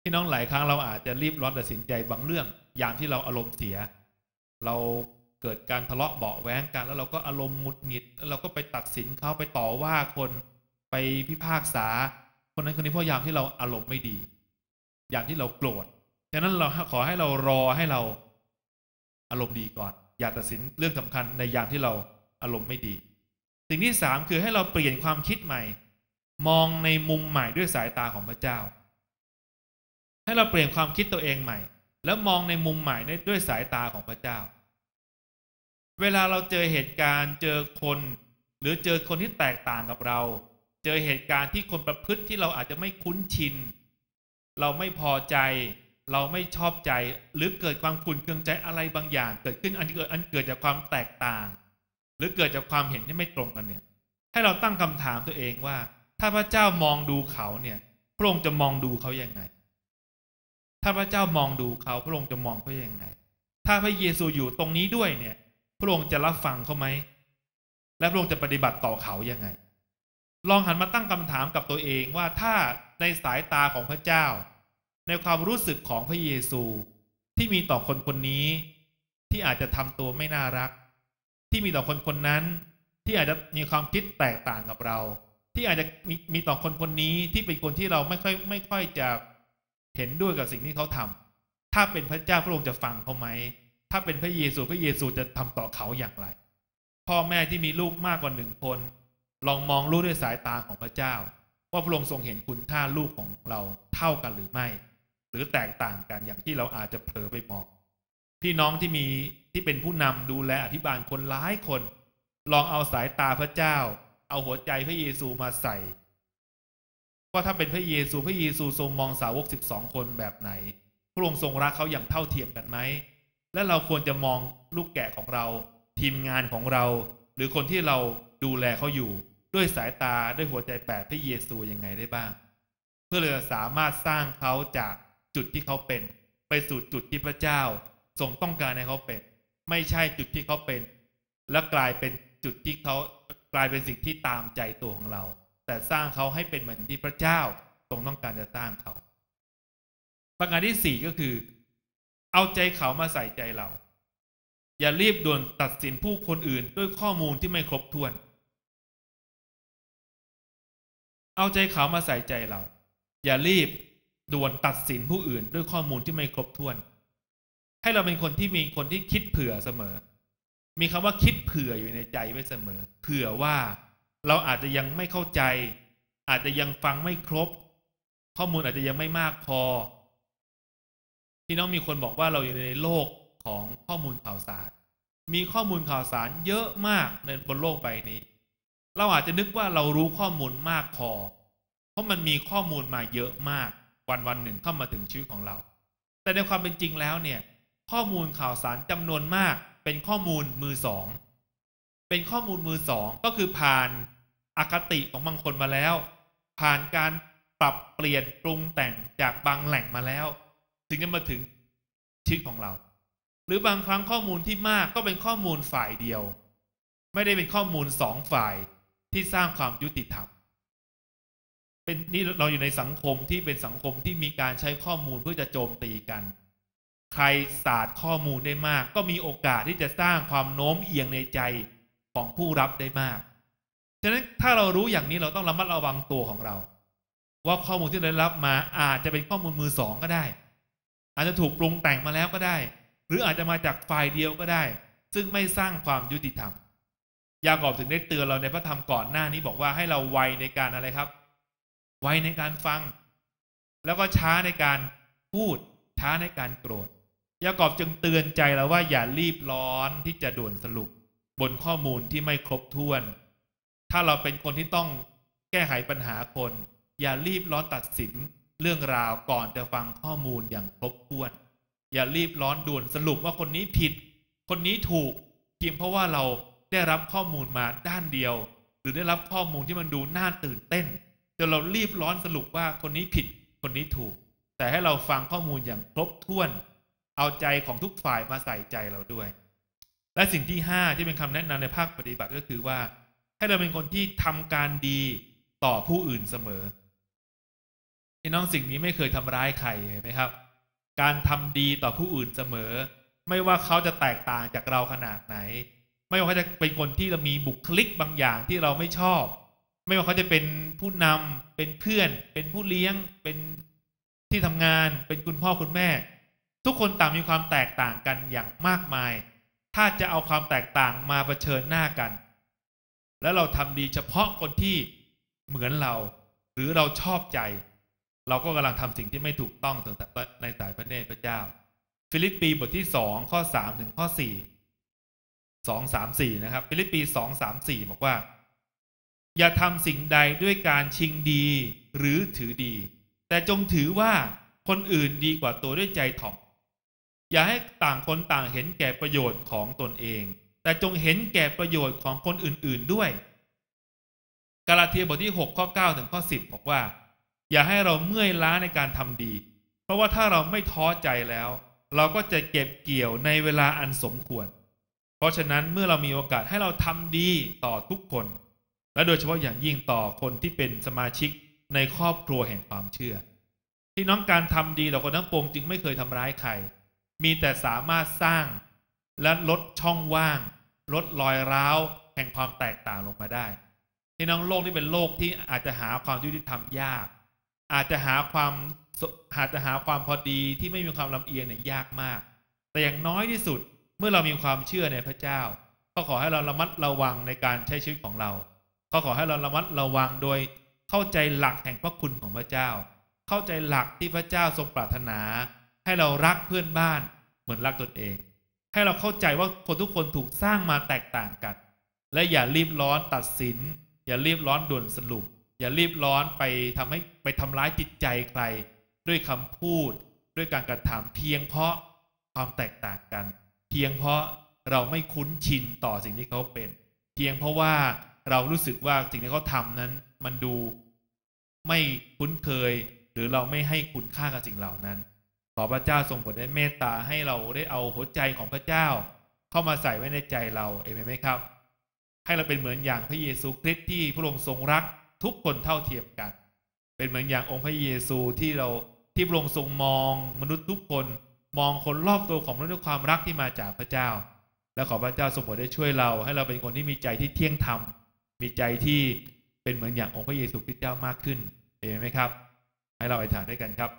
พี่น้องหลายครั้งเราอาจจะรีบร้อนตัดสินใจบางเรื่อง อย่างที่เราอารมณ์เสีย เราเกิดการทะเลาะเบาแว้งกัน แล้ว เราก็อารมณ์หงุดหงิดแล้วเราก็ไปตัดสินเขาไปต่อว่าคนไปพิพากษา คนนั้นคนนี้เพราะยามที่เราอารมณ์ไม่ดียามที่เราโกรธฉะนั้นเราขอให้เรารอให้เรา อารมณ์ดีก่อน อย่าตัดสินเรื่องสำคัญในยามที่เราอารมณ์ไม่ดี สิ่งที่สามคือให้เราเปลี่ยนความคิดใหม่มองในมุมใหม่ด้วยสายตาของพระเจ้า ให้เราเปลี่ยนความคิดตัวเองใหม่ แล้วมองในมุมใหม่ด้วยสายตาของพระเจ้า เวลาเราเจอเหตุการณ์เจอคน หรือเจอคนที่แตกต่างกับเรา เจอเหตุการณ์ที่คนประพฤติที่เราอาจจะไม่คุ้นชิน เราไม่พอใจ เราไม่ชอบใจหรือเกิดความขุ่นเคืองใจอะไรบางอย่าง เกิดขึ้นอันเกิดอันเกิดจากความแตกต่าง หรือเกิดจากความเห็นที่ไม่ตรงกันเนี่ย ให้เราตั้งคำถามตัวเองว่าถ้าพระเจ้ามองดูเขาเนี่ยพระองค์จะมองดูเขาอย่างไง ถ้าพระเจ้ามองดูเขาพระองค์จะมองเขาอย่างไงถ้าพระเยซูอยู่ตรงนี้ด้วยเนี่ยพระองค์จะรับฟังเขาไหม และพระองค์จะปฏิบัติต่อเขาอย่างไง ลองหันมาตั้งคำถามกับตัวเองว่าถ้าในสายตาของพระเจ้า ในความรู้สึกของพระเยซูที่มีต่อคนคนนี้ ที่อาจจะทำตัวไม่น่ารัก ที่มีต่อคนคนนั้นที่อาจจะมีความคิดแตกต่างกับเราที่อาจจะมีมีต่อคนคนนี้ที่เป็นคนที่เราไม่ค่อยไม่ค่อยจะเห็นด้วยกับสิ่งที่เขาทำ ถ้าเป็นพระเจ้าพระองค์จะฟังเขาไหมถ้าเป็นพระเยซูพระเยซูจะทำต่อเขาอย่างไรพ่อแม่ที่มีลูกมากกว่าหนึ่งคน ลองมองลูกด้วยสายตาของพระเจ้าว่าพระองค์ทรงเห็นคุณค่าลูกของเราเท่ากันหรือไม่ หรือแตกต่างกันอย่างที่เราอาจจะเผลอไปมองพี่น้องที่มีที่เป็นผู้นำดูแลอภิบาลคนหลายคน ลองเอาสายตาพระเจ้าเอาหัวใจพระเยซูมาใส่่าถ้าเป็นพระเยซูพระเยซูทรงมองสาวกสิบสองคนแบบไหน พระองค์ทรงรักเขาอย่างเท่าเทียมกันไหม และเราควรจะมองลูกแกะของเราทีมงานของเรา หรือคนที่เราดูแลเขาอยู่ด้วยสายตาด้วยหัวใจแบบพระเยซูยังไงได้บ้าง เพื่อเราจะสามารถสร้างเขาจากจุดที่เขาเป็น ไปสู่จุดที่พระเจ้าทรงต้องการให้เขาเป็นไม่ใช่จุดที่เขาเป็น และกลายเป็นจุดที่เขากลายเป็นสิ่งที่ตามใจตัวของเราแต่สร้างเขาให้เป็นเหมือนที่พระเจ้าทรงต้องการจะสร้างเขาประการที่สี่ก็คือ เอาใจเขามาใส่ใจเราอย่ารีบด่วนตัดสินผู้คนอื่น ด้วยข้อมูลที่ไม่ครบถ้วน เอาใจเขามาใส่ใจเรา อย่ารีบด่วนตัดสินผู้อื่น ด้วยข้อมูลที่ไม่ครบถ้วน ให้เราเป็นคนที่มีคนที่คิดเผื่อเสมอมีคำว่าคิดเผื่ออยู่ในใจไว้เสมอเผื่อว่าเราอาจจะยังไม่เข้าใจ อาจจะยังฟังไม่ครบ ข้อมูลอาจจะยังไม่มากพอ ที่น้องมีคนบอกว่าเราอยู่ในโลกของข้อมูลข่าวสารมีข้อมูลข่าวสารเยอะมากในบนโลกใบนี้เราอาจจะนึกว่าเรารู้ข้อมูลมากพอ เพราะมันมีข้อมูลมาเยอะมาก วันวันหนึ่งเข้ามาถึงชีวิตของเรา แต่ในความเป็นจริงแล้วเนี่ยข้อมูลข่าวสารจำนวนมากเป็นข้อมูลมือสอง เป็นข้อมูลมือสอง ก็คือผ่านอคติ ของ บางคนมาแล้ว ผ่านการปรับเปลี่ยนปรุงแต่งจากบางแหล่งมาแล้ว ถึงจะมาถึงชีวิตของเรา หรือบางครั้งข้อมูลที่มากก็เป็นข้อมูลฝ่ายเดียว ไม่ได้เป็นข้อมูลสองฝ่ายที่สร้างความยุติธรรมเป็นนี่เราอยู่ในสังคมที่เป็นสังคมที่มีการใช้ข้อมูลเพื่อจะโจมตีกันใครศาสตร์ข้อมูลได้มาก ก็มีโอกาสที่จะสร้างความโน้มเอียงในใจของผู้รับได้มาก ฉะนั้นถ้าเรารู้อย่างนี้เราต้องระมัดระวังตัวของเรา ว่าข้อมูลที่ได้รับมาอาจจะเป็นข้อมูลมือสองก็ได้ อาจจะถูก ปรุงแต่งมาแล้วก็ได้ หรืออาจจะมาจากฝ่ายเดียวก็ได้ ซึ่งไม่สร้างความยุติธรรม ยากอบถึงได้เตือนเราในพระธรรมก่อนหน้านี้บอกว่าให้เราไวในการอะไรครับ ไวในการฟัง แล้วก็ช้าในการพูดช้าในการโกรธยากอบจึงเตือนใจเราว่าอย่ารีบร้อนที่จะด่วนสรุป บนข้อมูลที่ไม่ครบถ้วน ถ้าเราเป็นคนที่ต้องแก้ไขปัญหาคน อย่ารีบร้อนตัดสิน เรื่องราวก่อนจะฟังข้อมูลอย่างครบถ้วน อย่ารีบร้อนด่วนสรุปว่าคนนี้ผิด คนนี้ถูกเพียงเพราะว่าเราได้รับข้อมูลมาด้านเดียว หรือได้รับข้อมูลที่มันดูน่าตื่นเต้นจนเรารีบร้อนสรุปว่าคนนี้ผิด คนนี้ถูก แต่ให้เราฟังข้อมูลอย่างครบถ้วนเอาใจของทุกฝ่ายมา ใส่ใจเราด้วย และสิ่งที่5ที่เป็นคำแนะนำในภาคปฏิบัติก็คือว่า ให้เราเป็นคนที่ทำการดีต่อผู้อื่นเสมอพี่น้องสิ่งนี้ไม่เคยทำร้ายใครเห็นไหมครับ การทำดีต่อผู้อื่นเสมอ ไม่ว่าเขาจะแตกต่างจากเราขนาดไหน ไม่ว่าเขาจะเป็นคนที่เรามีบุคลิกบางอย่างที่เราไม่ชอบ ไม่ว่าเขาจะเป็นผู้นำเป็นเพื่อน เป็นผู้เลี้ยงเป็นที่ทำงานเป็นคุณพ่อคุณแม่ทุกคนต่างมีความแตกต่างกันอย่างมากมาย ถ้าจะเอาความแตกต่างมาเผชิญหน้ากัน แล้วเราทำดีเฉพาะคนที่เหมือนเรา หรือเราชอบใจ เราก็กำลังทำสิ่งที่ไม่ถูกต้องใน สาย พระเนตรพระเจ้า ฟิลิปปีบทที่สองข้อสามถึงข้อสี่สองสามสี่นะครับ ฟิลิปปีสองสามสี่บอก ว่า อย่าทำสิ่งใดด้วยการชิงดีหรือถือดี แต่จงถือว่าคนอื่นดีกว่าตัวด้วยใจถ่อมอย่าให้ต่างคนต่างเห็นแก่ประโยชน์ของตนเอง แต่จงเห็นแก่ประโยชน์ของคนอื่นๆด้วย กาลาเทียบทที่ 6 ข้อ 9 ถึงข้อ 10 บอกว่า อย่าให้เราเมื่อยล้าในการทำดี เพราะว่าถ้าเราไม่ท้อใจแล้ว เราก็จะเก็บเกี่ยวในเวลาอันสมควร เพราะฉะนั้นเมื่อเรามีโอกาสให้เรา ทำดีต่อทุกคน และโดยเฉพาะอย่างยิ่งต่อคนที่เป็นสมาชิกในครอบครัวแห่งความเชื่อ ที่น้องการทำดีต่าคนทั้งปวงจึงไม่เคยทำร้ายใครมีแต่สามารถสร้างและลดช่องว่าง ลดรอยร้าวแห่งความแตกต่างลงมาได้พี่น้องโลกที่เป็นโลกที่อาจจะหาความยุติธรรมยาก อาจจะหาความอาจจะหาความพอดีที่ไม่มีความลำเอียงเนี่ยยากมาก แต่อย่างน้อยที่สุดเมื่อเรามีความเชื่อในพระเจ้า ก็ขอให้เราระมัดระวังในการใช้ชีวิตของเราก็ขอให้เราระมัดระวังโดย เข้าใจหลักแห่งพระคุณของพระเจ้า เข้าใจหลักที่พระเจ้าทรงปรารถนาให้เรารักเพื่อนบ้านเหมือนรักตนเอง ให้เราเข้าใจว่าคนทุกคนถูกสร้างมาแตกต่างกัน และอย่ารีบร้อนตัดสิน อย่ารีบร้อนด่วนสรุป อย่ารีบร้อนไปทำให้ไปทำร้ายจิตใจใคร ด้วยคำพูดด้วยการกระทำเพียงเพราะความแตกต่างกัน เพียงเพราะเราไม่คุ้นชินต่อสิ่งที่เขาเป็น เพียงเพราะว่าเรารู้สึกว่าสิ่งที่เขาทำนั้นมันดู ไม่คุ้นเคย หรือเราไม่ให้คุณค่ากับสิ่งเหล่านั้นขอพระเจ้าทรงโปรดได้เมตตาให้เราได้เอาหัวใจของพระเจ้า เข้ามาใส่ไว้ในใจเราเอเมนไหมครับ ให้เราเป็นเหมือนอย่างพระเยซูคริสต์ที่พระองค์ทรงรักทุกคนเท่าเทียมกัน เป็นเหมือนอย่างองค์พระเยซูที่เราที่พระองค์ทรงมองมนุษย์ทุกคนมองคนรอบตัวของมนุษย์ด้วยความรักที่มาจากพระเจ้า และขอพระเจ้าทรงโปรดได้ช่วยเราให้เราเป็นคนที่มีใจที่เที่ยงธรรมมีใจที่เป็นเหมือนอย่างองค์พระเยซูคริสต์เจ้ามากขึ้นเอเมนไหมครับ ให้เราอธิษฐานด้วยกันครับ